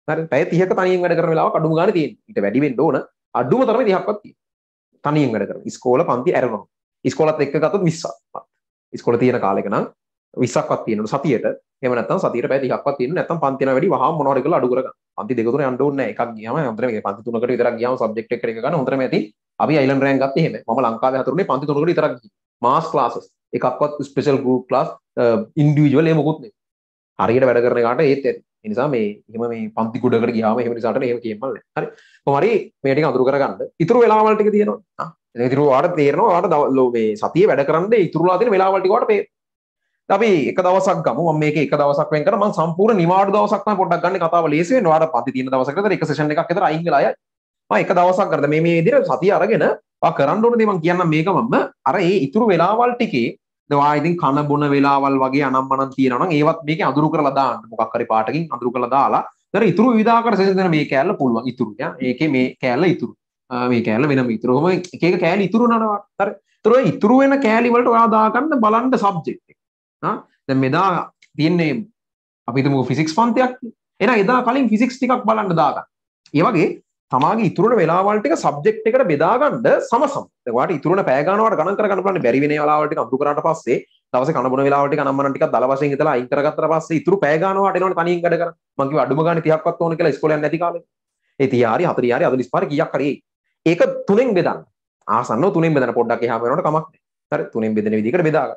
හරි පැය 30ක තනියෙන් වැඩ කරන වෙලාවක් අඩුම ගානේ තියෙන. ඊට වැඩි වෙන්න ඕන අඩුම තරමේ 30ක්වත් තියෙන. තනියෙන් වැඩ කරන. ඉස්කෝල පන්ති ඇරෙනවා. ඉස්කෝලත් එක්ක ගත්තොත් 20ක්. ඉස්කෝල තියෙන කාලෙක නම් 20ක්වත් තියෙනවා සතියට. එහෙම නැත්නම් සතියට පැය 30ක්වත් තියෙනවා. නැත්නම් පන්ති යන වැඩි වහාම මොනවා හරි කරලා අඩු කරගන්න. පන්ති දෙක තුන යන්න ඕනේ නැහැ. එකක් ගියාම හොඳට මේ පන්ති තුනකට විතරක් ගියාම සබ්ජෙක්ට් එකකට එක ගන්න හොඳටම ඇති. අපි අයිලන්ඩ් රෑන්ක් ගත්තේ එහෙම. මම ලංකාවේ හතුරුනේ පන්ති තුනකට විතරක් ගිහින්. මාස් ක්ලාසස් එකක්වත් ස්පෙෂල් ගෲප් ක්ලාස් ඉන්ඩිවිජුවල් එහෙම මොකුත් නෙවෙයි. හරියට වැඩ කරන එකට ඒත් ඇති. එනිසා මේ හම මේ පන්ති ගුඩකට ගයාම හම නිසාට හම කියමල්ල හරි මරි මේටි අතුර කරගන්න ඉතුරු වෙලාවලටික තියෙනවා ඉතුරවාට තේරනවා අට දවල්ලෝේ සතිය වැඩ කරන්න ඉතුරලා තින වෙලාවල්ටිකට පේ අපි එක දවසක් ගම මේක එක දවසක් වෙන් කරම සම්පූර් නිවාඩ දවසක් පොඩක් ගන්න කතාව ලේසේ වාට පති තින දවසකට එක ෂන එකක් තර අංගලය එක දවසක් කරද මේ මේ දිර සති අරගෙන කරන්න ඕන දෙමන් කියන්න මේකමම අර ඒ ඉතුරු වෙලාවල් ටිකේ දවා ඉතින් කන බොන වෙලාවල් වගේ අනම්මනම් තියෙනවා නම් ඒවත් මේකේ අඳුරු කරලා දාන්න මොකක් හරි පාටකින් අඳුරු කරලා දාලා ඊට ඉතුරු විවිධාකාර සෙන්සර් මේ කෑල්ල පුළුවන් ඉතුරු යා ඒකේ මේ කෑල්ල ඉතුරු මේ කෑල්ල වෙනම ඉතුරු හොම එක එක කෑලි ඉතුරු නනවා හරි ඒතර ඉතුරු වෙන කෑලි වලට ඔයා දා ගන්න බලන්න සබ්ජෙක්ට් එක හා දැන් මෙදා තියෙන්නේ අපි හිතමු ෆිසික්ස් පන්තියක් එහෙනම් එදා කලින් ෆිසික්ස් ටිකක් බලන්න දාගන්න ඒ වගේ තමාගේ ඉතුරුන වෙලාවල්ටික සබ්ෙක්් එකට බෙදාගන්ඩ සමසම් වාට ඉතුරන පෑගනවට ගන කරන්න පලන බැරිවෙන ලාවට අතු කරට පස්සේ දවස කනබන වෙලාවට නම්මනටික දලවශය තලා ඉතරගත්තර පස්ස ඉතුරු පෑගනවාට න පනින් කඩ කර මගේ අඩුම ගන තියක්වත් ඕන කියලා ස්කොල නැතිකාල ඒතියාරි හතරියාරි අදලිස් පර කියක් කරේ ඒක තුනෙන් බෙදන්න ආසන්න තුනෙන් බෙදන පොඩ්ඩක් හමනට කමක් තර තුනෙන් බෙදන විදිකට බෙදාග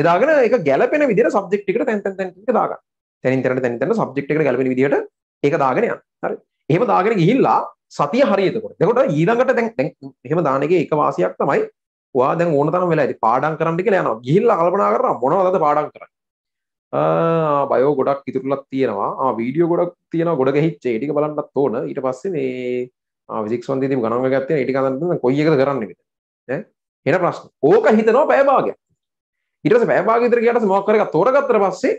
බෙදාගෙන ඒක ගැලපෙන විදිර සබ්ෙක්්ිකට තැන් තැන් දාග තැනින් තැන තැන් තැන සබ්ෙක්්ිකට ගැලපෙන විදිට ඒක දාගෙනය හරි එහෙම දාගෙන ගිහිල්ලා සතිය හරියතකොට දෙකොට ඊළඟට දැන් දැන් එහෙම දාන එකේ එක වාසියක් තමයි ඔයා දැන් ඕන තරම් වෙලා ඉතින් පාඩම් කරන්න කියලා යනවා ගිහිල්ලා කල්පනා කරනවා මොනවද පාඩම් කරන්නේ ආ බයෝ ගොඩක් ඉතුරුලක් තියෙනවා ආ වීඩියෝ ගොඩක් තියෙනවා ගොඩ ගහිච්ච ඒ ටික බලන්නත් ඕන ඊට පස්සේ මේ ආ ෆිසික්ස් වන් දීදී ගණන් වගේක් තියෙන ඒ ටික හදන්න කොයි එකද කරන්නේ කියලා ඈ එන ප්‍රශ්න ඕක හිතනවා පැය භාගයක් ඊට පස්සේ පැය භාගය විතර ගියාට පස්සේ මොකක් කරගත්ත තෝරගත්තට පස්සේ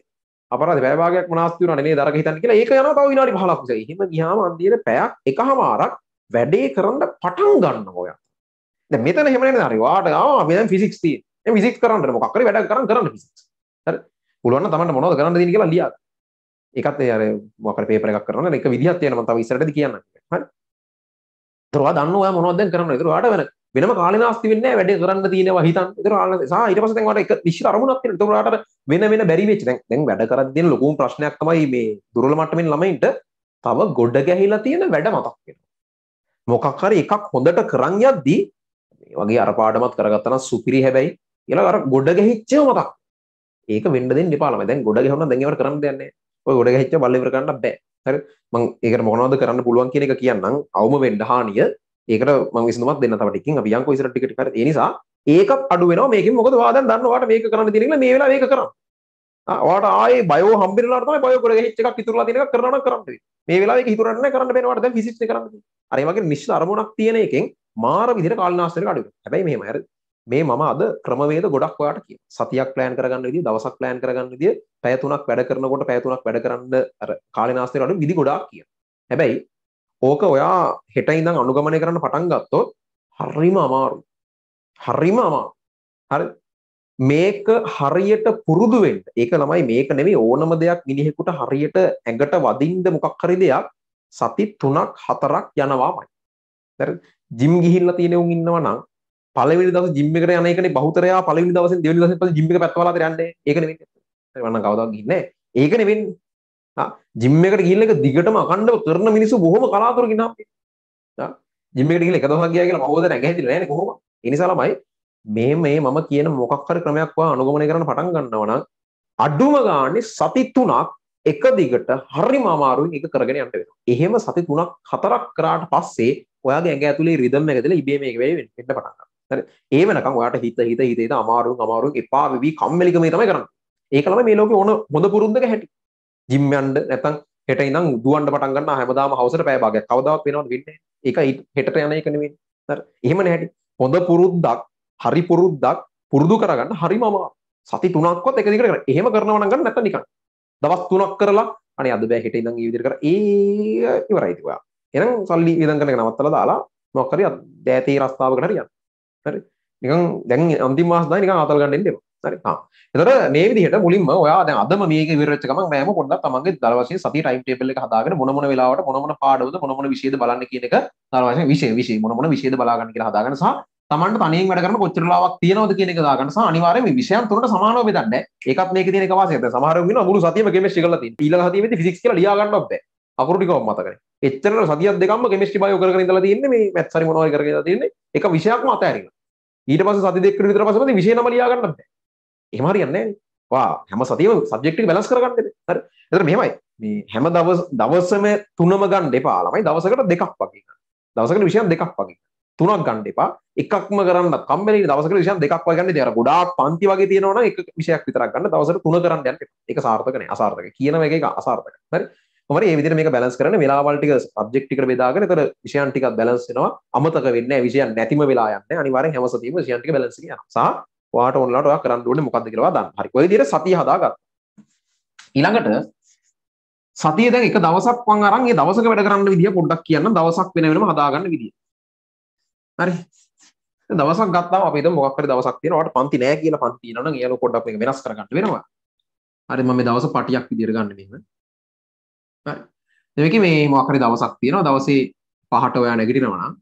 අපරාධ පැය භාගයක් මනාස්ති වුණා නේ දරක හිතන්න කියලා ඒක යනවා තව විනාඩි 15ක් විතර. එහෙම ගියාම අන්තිමට පැයක් එකහමාරක් වැඩේ කරන්න පටන් ගන්නවා ඔයා. දැන් මෙතන එහෙම නේද හරි. වාට ආවා අපි දැන් ෆිසික්ස් තියෙන. දැන් ෆිසික්ස් කරන්න මොකක් හරි වැඩක් කරන් කරන්න ෆිසික්ස්. හරි. පුළුවන් නම් තමන්ට මොනවද කරන්න තියෙන්නේ කියලා ලියා ගන්න. ඒකත් ඒ අර මොකක් හරි පේපර් එකක් කරනවා නේද? ඒක විදිහක් තියෙනවා මම තව ඉස්සරහටදී කියන්නම්. හරි. ඒතර ඔයා දන්නවා ඔයා මොනවද දැන් කරන්න. ඒතර ඔයාට වෙන වෙනම කාලනාස්ති වෙන්නේ නැහැ වැඩේ කරන්න තියෙනවා හිතන්. ඒතර සහ ඊට පස්සේ දැන් ඔයාලට එක නිශ්චිත අරමුණක් තියෙනවා. ඒතර ඔයාලට වෙන වෙන බැරි වෙච්ච දැන් දැන් වැඩ කරද්දී තියෙන ලොකුම ප්‍රශ්නයක් තමයි මේ දුර්වල මට්ටමින් ළමයින්ට තව ගොඩ ගැහිලා තියෙන වැඩ මතක් වෙනවා. මොකක් හරි එකක් හොඳට කරන් යද්දී මේ වගේ අර පාඩමත් කරගත්තා නම් සුපිරි හැබැයි ඊළඟ අර ගොඩ ගැහිච්චව මතක්. ඒක වෙන්න දෙන්න එපා ළමයි. දැන් ගොඩ ගැහුණා දැන් ඒවට කරන්න දෙයක් නැහැ. ඔය ගොඩ ගැහිච්ච බල්ල ඉවර කරන්න බෑ. හරි මං ඒකට මොනවද කරන්න පුළුවන් කියන එක කියන්නම්. අවම වෙන්න හානිය ඒකට මං විසඳුමක් දෙන්න තව ටිකකින් අපි යන්කෝ ඉස්සරහ ටික ටික හරි ඒ නිසා ඒකත් අඩු වෙනවා මේකෙන් මොකද වාදන් දන්න ඔයාලට මේක කරන්න තියෙන කියලා මේ වෙලාව මේක කරන්න ආ ඔයාලට ආයේ බයෝ හම්බෙනලාට තමයි බයෝ කරගෙහිච්ච එකක් ඉතුරුලා තියෙන එකක් කරනවා නම් කරන්න වෙයි මේ වෙලාවේ ඒක ඉතුරුරන්නේ නැහැ කරන්න බෑනේ ඔයාලට දැන් ෆිසික්ස් එක කරන්න තියෙන්නේ අර ඒ වගේ මිශ්‍ර අරමුණක් තියෙන එකෙන් මාර විදිහට කාලනාශනයක අඩු වෙනවා හැබැයි මෙහෙමයි හරිද මේ මම අද ක්‍රමවේද ගොඩක් ඔයාට කියන සතියක් ප්ලෑන් කරගන්න විදිය දවසක් ප්ලෑන් කරගන්න විදිය පැය තුනක් වැඩ කරනකොට පැය තුනක් වැඩ කරන්න අර කාලේ නාස්තේ වල විදි ගොඩාක් කියන හැබැයි ඕක ඔයා හෙට ඉඳන් අනුගමනය කරන්න පටන් ගත්තොත් හරිම අමාරු හරිම අමාරු හරි මේක හරියට පුරුදු වෙන්න ඒක ළමයි මේක නෙමෙයි ඕනම දෙයක් මිනිහෙකුට හරියට ඇඟට වදින්න මොකක් හරි දෙයක් සති 3ක් 4ක් යනවාමයි හරි ජිම් ගිහිල්ලා තියෙන උන් ඉන්නවා නම් පළවෙනි දවස් ජිම් එකට යන එකනේ බහුතරයා පළවෙනි දවසේ දෙවෙනි දවසේ පස්සේ ජිම් එක පැත්තවලාට යන්නේ ඒක නෙවෙයි මම නම් කවදාවත් ගිහින් නැහැ ඒක නෙවෙන්නේ ජිම් එකට ගිහින් එක දිගටම අකණ්ඩව කරන මිනිස්සු බොහොම කලාතුරකින් අපේ ජිම් එකට ගිහින් එක දවසක් ගියා කියලා මම හොද නැගහැදිලා නැහැ නේ කොහොම ඒ නිසා ළමයි මේ මේ මම කියන මොකක් හරි ක්‍රමයක් වා අනුගමනය කරන්න පටන් ගන්නවා නම් අඩුම ගානේ සති තුනක් එක දිගට හරිම අමාරුවෙන් ඒක කරගෙන යන්න වෙනවා. එහෙම සති තුනක් හතරක් කරාට පස්සේ ඔයාගේ ඇඟ ඇතුලේ රිද්ම් එක දලා ඉබේම ඒක වෙයි වෙන්න පටන් ගන්නවා. හරි. ඒ වෙනකන් ඔයාට හිත හිත හිත හිත අමාරුවෙන් අමාරුවෙන් එපා වෙවි කම්මැලිකමේ තමයි කරන්නේ. ඒක ළමයි මේ ලෝකේ ඕන හොඳ පුරුද්දක හැටි. ජිම් යන්න නැත්නම් හෙට ඉඳන් දුවන්න පටන් ගන්නවා හැමදාම හවසට පැය භාගයක් කවදාවත් වෙනවද වෙන්නේ ඒක හෙටට යන එක නෙවෙයි හරි එහෙමනේ හැටි හොඳ පුරුද්දක් හරි පුරුද්දක් පුරුදු කරගන්න හරිම අමාරු සති තුනක්වත් එක දිගට කරන්න එහෙම කරනවා නම් ගන්න නැත්නම් නිකන් දවස් තුනක් කරලා අනේ අද බෑ හෙට ඉඳන් ඒ විදිහට කර ඒ ඉවරයි ඉතින් ඔයා එහෙනම් සල්ලි වියදම් කරන එක නවත්තලා දාලා මොකක් හරි දෑතේ රස්තාවකට හරි යන්න හරි නිකන් දැන් අන්තිම මාස 10 නිකන් ආතල් ගන්න එන්න එපා හරි එතර මේ විදිහට මුලින්ම ඔයා දැන් අදම මේක විරච්ච ගමන් මෑම පොඩ්ඩක් තමන්ගේ දලවසින් සතිය ටයිම් ටේබල් එක හදාගෙන මොන මොන වෙලාවට මොන මොන පාඩවද මොන මොන විෂයද බලන්න කියන එක දලවසින් විෂය විෂය මොන මොන විෂයද බලා ගන්න කියලා හදාගෙන සහ තමන්ට තනියෙන් වැඩ කරන කොච්චර ලාවක් තියෙනවද කියන එක දාගන්න සහ අනිවාර්යයෙන් මේ විෂයන් තුනට සමානව බෙදන්න. ඒකත් මේකේ තියෙන එක වාසියක්. දැන් සමහරව කියනවා මුළු සතියම කෙමිස්ට්‍රි කරලා තියෙන. ඊළඟ සතියෙදි ෆිසික්ස් කියලා ලියා ගන්නවත් බෑ. අකුරු ටිකක් මතකනේ. එච්චර සතියක් දෙකක්ම කෙමිස්ට්‍රි බයෝ කරගෙන ඉඳලා තියෙන්නේ මේ මැත්ස් හරි මොනවා හරි කරගෙන ඉඳලා තියෙන්නේ. එක විෂයක්ම අතහැරිලා. ඊට පස්සේ සති දෙකකට විතර පස්සේ විෂය නම ලියා ගන්නත් බෑ. එහෙම හරියන්නේ නැහැ. වා හැම සතියෙම සබ්ජෙක්ට් එක බැලන්ස් කරගන්න ඕනේ. හරි. එතකොට මෙහෙමයි. මේ හැම දවස් දවසම තුනම ගන්න එපා. ළමයි දවසකට දෙකක් වගේ ගන්න. දවසකට විෂයන් දෙකක් වගේ. තුනක් ගන්න එපා. එකක්ම කරන්න කම්මැලි දවසකට විෂයන් දෙකක් වගේ ගන්න. ඉතින් අර ගොඩාක් පන්ති වගේ තියෙනවා නම් එක විෂයක් විතරක් ගන්න. දවසට තුන කරන්න යන්න එපා. ඒක සාර්ථක නෑ. අසාර්ථකයි. කියන එක ඒක අසාර්ථකයි. හරි. කොහොමද මේ විදිහට මේක බැලන්ස් කරන්නේ? වෙලාවල් ටික සබ්ජෙක්ට් ටිකට බෙදාගෙන ඒතර විෂයන් ටිකක් බැලන්ස් වෙනවා. අමතක වෙන්නේ නෑ. විෂයන් නැතිම වෙලා යන්නේ. අනිවාර්යෙන් හැම සතියෙම විෂයන් ටික බැලන්ස් එක යනවා. සහ ඔයාට ඔන්නලාට ඔයා කරන්න ඕනේ මොකද්ද කියලා දාන්න. හරි. ඔය විදිහට සතිය හදාගත්තා. ඊළඟට සතිය දැන් එක දවසක් මං අරන් ඒ දවසක වැඩ කරන්න විදිය පොඩ්ඩක් කියන්න දවසක් වෙන වෙනම හදාගන්න විදිය. හරි. දවසක් ගත්තාම අපි හිතමු මොකක් හරි දවසක් තියෙනවා. ඔයාට පන්ති නෑ කියලා පන්ති තියෙනවා නම් එයාලෝ පොඩ්ඩක් මේක වෙනස් කරගන්න වෙනවා. හරි මම මේ දවස පටියක් විදියට ගන්න මෙහෙම. හරි. මේකේ මේ මොකක් හරි දවසක් තියෙනවා. දවසේ පහට ඔයා නැගිටිනවා නම්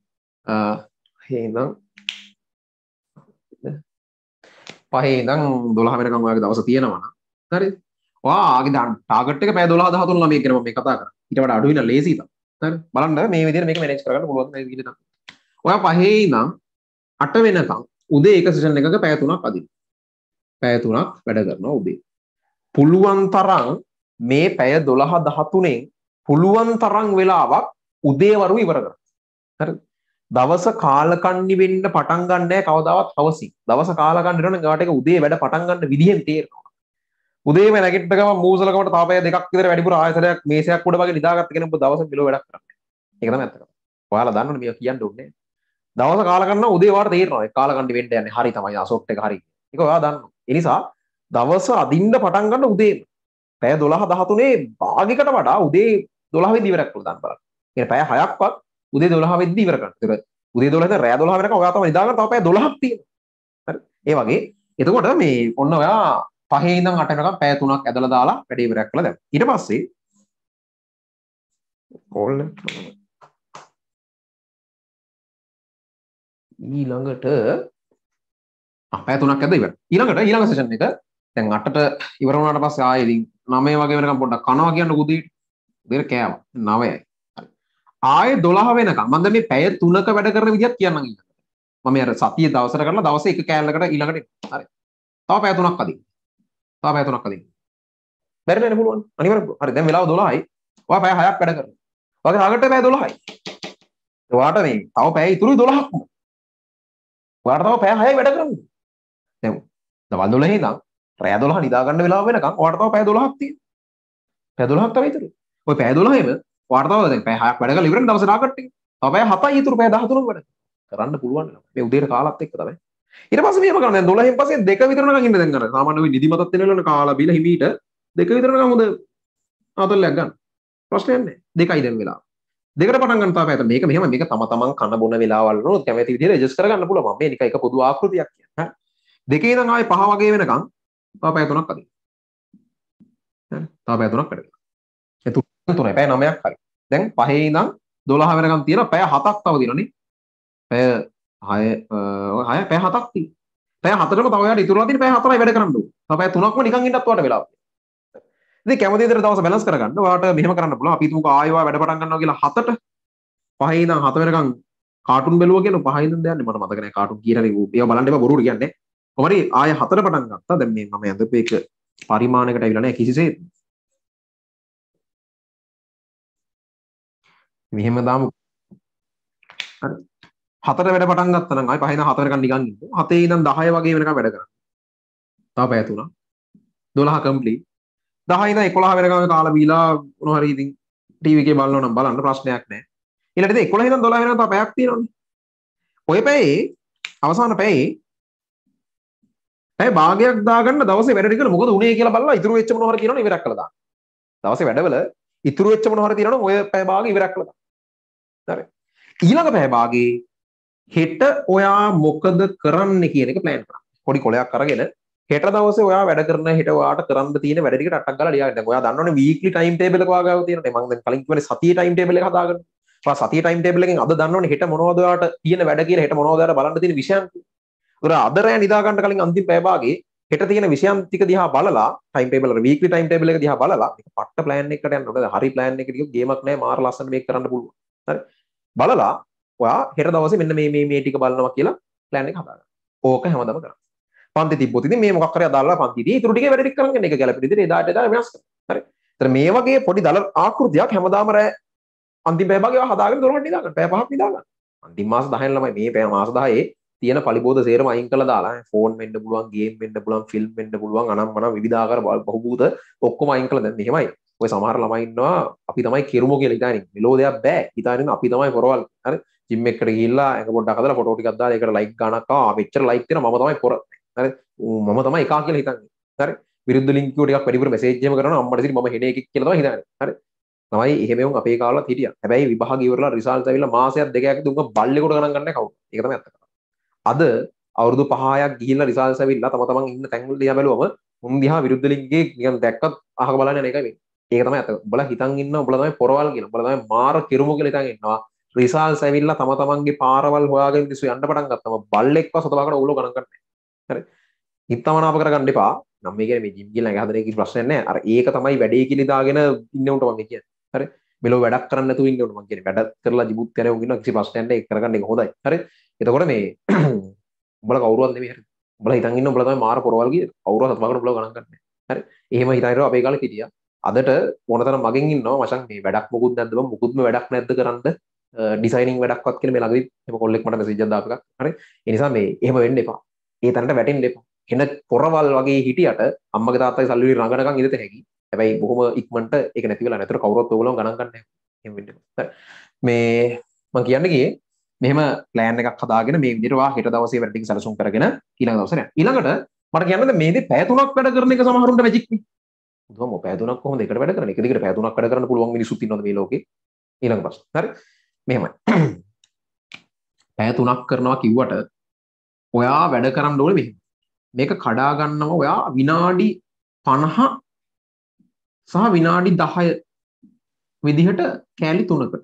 එහෙනම් පහේ ඉඳන් 12 වෙනකම් ඔයාගේ දවස තියෙනවා නම් හරි ඔයාගේ දැන් ටාගට් එක පැය 12 13 ළමයි කියන මම මේ කතා කරා ඊට වඩා අඩු වෙන ලේසි තමයි හරි බලන්න මේ විදිහට මේක මැනේජ් කරගන්න පුළුවන් මේ විදිහට ඔයා පහේ ඉඳන් 8 වෙනකම් උදේ එක සෙෂන් එකක පැය 3ක් අදින්න පැය 3ක් වැඩ කරනවා උදේ පුළුවන් තරම් මේ පැය 12 13 පුළුවන් තරම් වෙලාවක් උදේවරු ඉවර කරන්න හරි දවස කාලකන්නි වෙන්න පටන් ගන්නෑ කවදාවත් හවසින්. දවස කාලකන්නි වෙනවනම් ගාට එක උදේ වැඩ පටන් ගන්න විදිහෙන් තේරෙනවා. උදේම නැගිට ගම මූසලකමට තාපය දෙකක් විතර වැඩිපුර ආයතනයක් මේසයක් උඩ වගේ නිදාගත්ත කෙනෙක් ඔබ දවස පිළිව වැඩක් කරන්නේ. ඒක තමයි ඇත්ත කතාව. ඔයාලා දන්නවනේ මේක කියන්න ඕනේ. දවස කාලකන්න උදේ වාට තේරෙනවා. ඒ කාලකන්නි වෙන්න යන්නේ. හරි තමයි අසොට් එක හරි. ඒක ඔයා දන්නවා. ඒ නිසා දවස අදින්න පටන් ගන්න උදේම. පැය 12 13 භාගයකට වඩා උදේ 12 වෙදි ඉවරක් කරලා දාන්න බලන්න. ඒ කියන්නේ පැය 6ක්වත් උදේ දොළහ වෙද්දී ඉවර කරන්න. ඒක උදේ 12 රෑ 12 වෙනකම් ඔයා තමයි නිදාගන්න තව පැය 12ක් තියෙනවා. හරි. ඒ වගේ එතකොට මේ ඔන්න ඔයා පහේ ඉඳන් 8 වෙනකම් පැය 3ක් ඇදලා දාලා වැඩේ ඉවරයක් කළා දැන්. ඊට පස්සේ කෝල් ඊළඟට ආ පැය 3ක් ඇදලා ඉවර. ඊළඟට ඊළඟ සෙෂන් එක දැන් 8ට ඉවර වුණාට පස්සේ ආයෙ ඉතින් 9 වගේ වෙනකම් පොඩ්ඩක් කනවා කියන්න උදේට. උදේට කෑවා 9යි. ආය දොළහ වෙනක මද මේ පැය තුනක වැඩ කර විදිත් කියන්න මම අර සතිය දවසර කරලා දවස එක කෑල්ලකට ඊළඟට හරි තව පැය තුනක් අදී තව පැය තුනක් අදී බැරිලා ඉන්න පුළුවන් අනිවාර්ය හරි දැන් වෙලාව 12යි ඔයා පැය 6ක් වැඩ කරනවා වගේ රාගට පැය 12යි ඔයාට මේ තව පැය ඉතුරුයි 12ක්ම ඔයාට තව පැය 6යි වැඩ කරන්න දැන් දවල් 12 ඉඳන් රෑ 12 නිදා ගන්න වෙලාව වෙනකන් ඔයාට තව පැය 12ක් තියෙනවා පැය 12ක් තව ඉතුරුයි ඔය පැය 12ෙම වාර්තාව පැ හයක් වැඩ කළ ඉවරෙන් දවස නාකට්ටින් හැබැයි 7යි ඉතුරු පැය 13 වැඩ කරන්න පුළුවන් මේ උදේට කාලත් එක්ක තමයි ඊට පස්සේ මේක කරන්නේ දැන් 12න් පස්සේ දෙක විතරනකම් ඉන්න දැන් කරා සාමාන්‍ය වෙ නිදිමතත් වෙනවලන කාලා බීලා හිමීට දෙක විතරනකම් හොඳ ආතල්ලයක් ගන්න ප්‍රශ්නයක් නැහැ දෙකයි දැන් වෙලා දෙකට පටන් ගන්න තාපය තමයි මේක මෙහෙම මේක තම තමන් කන බොන වෙලාවල් වලත් කැමති විදිහට රෙජිස්ටර් කරගන්න පුළුවන් මේ නික එක පොදු ආකෘතියක් කියන්නේ දෙකේ ඉඳන් ආයේ පහ වගේ වෙනකම් තාපය තුනක් අදිනවා හරි තාපය තුනක් වැඩ කරනවා තුන පැය නමයක් හරි දැන් පහේ ඉඳම් දොළහ වෙනකම් තියෙන පැය හතක් තව තියෙනනේ පැය හය හය පැය හතක් තියෙන පැය හතරම තව යාට ඉතුරුලා තියෙන පැය හතරයි වැඩ කරන්න ඕන තව පැය තුනක්ම නිකන් ඉන්නත් වට වෙලා ඉතින් කැමති විදිහට දවස බැලන්ස් කරගන්න ඔයාට මෙහෙම කරන්න පුළුවන් අපි තුමුක ආයෙවා වැඩ පටන් ගන්නවා කියලා හතට පහේ ඉඳන් හත වෙනකම් කාටුන් බැලුවා කියලා පහේ ඉඳන් දැනන්නේ මට මතක නැහැ කාටුන් කියලා නේ ඒවා බලන්න එපා බොරුවට කියන්නේ කොහරි ආයෙ හතර පටන් ගත්තා දැන් මේ මම අදපේක පරිමාණයකට ඇවිල්ලා නැහැ කිසිසේත් මෙහෙම දාමු හරි හතර වැඩ පටන් ගත්තා නම් ආයි පහේ ඉඳන් හතරකන් නිකන් ඉන්න. හතේ ඉඳන් 10 වගේ වෙනකන් වැඩ කරන්න. තව පැය තුනක්. 12 කම්ප්ලීට්. 10 ඉඳන් 11 වෙනකන් කාලා බීලා මොන හරි ඉතින් ටීවී එකේ බලනවා නම් බලන්න ප්‍රශ්නයක් නැහැ. ඊළඟට ඉතින් 11 ඉඳන් 12 වෙනකන් තව පැයක් තියෙනවානේ. ඔය පැයේ අවසාන පැයේ පැය භාගයක් දාගන්න දවසේ වැඩ ටිකල මොකද උනේ කියලා බලලා ඉතුරු වෙච්ච මොන හරි තියෙනවනේ ඉවරක් කළා දාන්න. දවසේ වැඩවල ඉතුරු වෙච්ච මොන හරි තියෙනවනම් ඔය පැය භාගය ඉවරක් කළා දාන්න. හරි ඊළඟ පැය භාගේ හෙට ඔයා මොකද කරන්න කියන එක ප්ලෑන් කරන්න. පොඩි කොලයක් අරගෙන හෙට දවසේ ඔයා වැඩ කරන හෙට ඔයාට කරන්න තියෙන වැඩ ටික ටටක් ගාලා ලියා ගන්න. ඔයා දන්නවනේ වීක්ලි ටයිම් ටේබල් එක වාගාව තියෙනනේ. මම දැන් කලින් කිව්වනේ සතියේ ටයිම් ටේබල් එක හදාගන්න. ඔයා සතියේ ටයිම් ටේබල් එකෙන් අද දන්නවනේ හෙට මොනවද ඔයාට තියෙන වැඩ කියන හෙට මොනවද ඔයාට බලන්න තියෙන විෂයන්. උදේ අද රෑ නිදා ගන්න කලින් අන්තිම පැය භාගේ හෙට තියෙන විෂයන් ටික දිහා බලලා ටයිම් ටේබල් අර වීක්ලි ටයිම් ටේබල් එක දිහා බලලා මේක පට්ට ප්ලෑන් එකකට යන්න ඕනේ. හරි ප්ලෑන් එකකට ගියොත් ගේමක් නැහැ. මාර ලස්සන මේක කරන්න පුළුවන්. හරි. බලලා ඔයා හෙට දවසේ මෙන්න මේ මේ මේ ටික බලනවා කියලා ප්ලෑන් එක හදාගන්න. ඕක හැමදාම කරන්න. පන්ති තිබ්බොත් ඉතින් මේ මොකක් හරි අදාළලා පන්ති ඉදී ඉතුරු ටිකේ වැඩ ටික කරගෙන එක ගැලපෙන විදිහට එදාට එදා වෙනස් කරනවා. හරි. ඒතර මේ වගේ පොඩි දල ආකෘතියක් හැමදාම රෑ අන්තිම පැය භාගය හදාගෙන දොරකට නිදාගන්න. පැය පහක් නිදාගන්න. අන්තිම මාස 10 ළමයි මේ පැය මාස 10 තියෙන පලිබෝධ සේරම අයින් කළ දාලා ෆෝන් වෙන්න පුළුවන් ගේම් වෙන්න පුළුවන් ෆිල්ම් වෙන්න පුළුවන් අනම්මනම් විවිධාකාර බහුබූත ඔක්කොම අයින් කළා දැන් මෙහෙමයි ඔය සමහර ළමයින්නවා අපි තමයි කෙරුම කියලා ඉතාලින් මෙලෝ දෙයක් බෑ ඉතාලින් අපි තමයි පොරවල් හරි ජිම් එකට ගිහිල්ලා එක පොඩ්ඩක් හදලා ෆොටෝ ටිකක් දාලා ඒකට ලයික් ගන්නක් ආවා මෙච්චර ලයික් දෙනවා මම තමයි පොර හරි මම තමයි එකා කියලා හිතන්නේ හරි විරුද්ධ ලින්කෝ ටිකක් වැඩිපුර මෙසේජ් එහෙම කරනවා අම්මට සිරි මම හෙන එකෙක් කියලා තමයි හිතන්නේ හරි තමයි එහෙමවුන් අපේ කාලත් හිටිය හැබැයි විභාග ඉවරලා රිසල්ට් ඇවිල්ලා මාසයක් දෙකයක් දුන්න බල්ලෙකුට ගණන් ගන්න කවුද ඒක තමයි ඇත්ත කරන්නේ අද අවුරුදු 5ක් ගිහිල්ලා රිසල්ට්ස් ඇවිල්ලා තම තමන් ඉන්න තැන්වල දිහා බැලුවම මුන් දිහා විරුද්ධ ලින්ගේ නිකන් දැක්කත් අහක බලන්න යන එකයි වෙන්නේ ඒක තමයි අත බල හිතන් ඉන්න ඔබලා තමයි පොරවල් කියලා. ඔබලා තමයි මාර කිරුමු කියලා හිතන් ඉන්නවා. රිසාල්ස් ඇවිල්ලා තම තමන්ගේ පාරවල් හොයාගෙන පිස්සු යන්න පටන් ගත්තම බල්ලෙක්ව සතලකට ඔලුව ගණන් ගන්නෑ. හරි. හිතමනාප කරගන්න එපා. නම් මේ කියන්නේ මේ ජිම් කියලා නැගහදන එකේ ප්‍රශ්නයක් නෑ. අර ඒක තමයි වැඩේ කියලා දාගෙන ඉන්න උන්ට මම කියන්නේ. හරි. මෙලෝ වැඩක් කරන්න නැතුව ඉන්න උන්ට මම කියන්නේ වැඩ කරලා ජීවත් යන උන්ට කිසි ප්‍රශ්නයක් නෑ. ඒක කරගන්න එක හොඳයි. හරි. එතකොට මේ ඔබලා කවුරුවත් නෙමෙයි හරි. ඔබලා හිතන් ඉන්න ඔබලා තමයි මාර පොරවල් කියලා. කවුරුවත් සතලකට ඔලුව ගණන් ගන්නෑ. හරි. එහෙම හිතන ඉරෝ අපේ කාලේ හිටියා. අදට මොනතර මගින් ඉන්න මචන් මේ වැඩක් මුකුත් නැදව මුකුත්ම වැඩක් නැද්ද කරන්න ඩිසයිනින් වැඩක්වත් කියන මේ ළඟදි එම කොල්ලෙක් මට මෙසේජ් දාපු එකක් හරි ඒ නිසා මේ එහෙම වෙන්න එපා ඒ තැනට වැටෙන්න එපා එන පොරවල් වගේ හිටියට අම්මගේ තාත්තගේ සල්ලි රඟනකම් ඉඳත හැකි හැබැයි බොහොම ඉක්මනට ඒක නැති වෙලා නැතර කවුරුත් ඔයගොල්ලෝ ගණන් ගන්න එහෙම වෙන්න එපා මේ මම කියන්න ගියේ මෙහම ලෑන් එකක් හදාගෙන මේ විදිරවා හෙට දවසේ වැඩටි සැලසුම් කරගෙන ඊළඟ දවසන ඊළඟට මට කියන්න මේද පැතුනක් වැඩ කරන එක සමහරුන්ට මැජික්ේ බුදුහම පෑදුනක් කොහොමද එකට වැඩ කරන්නේ? එක දිගට පෑදුනක් වැඩ කරන්න පුළුවන් මිනිස්සුත් ඉන්නවද මේ ලෝකේ? ඊළඟ ප්‍රශ්න. හරි. මෙහෙමයි. පෑ තුනක් කරනවා කිව්වට ඔයා වැඩ කරන්න ඕනේ මෙහෙම. මේක කඩා ගන්නවා ඔයා විනාඩි 50 සහ විනාඩි 10 විදිහට කෑලි තුනකට.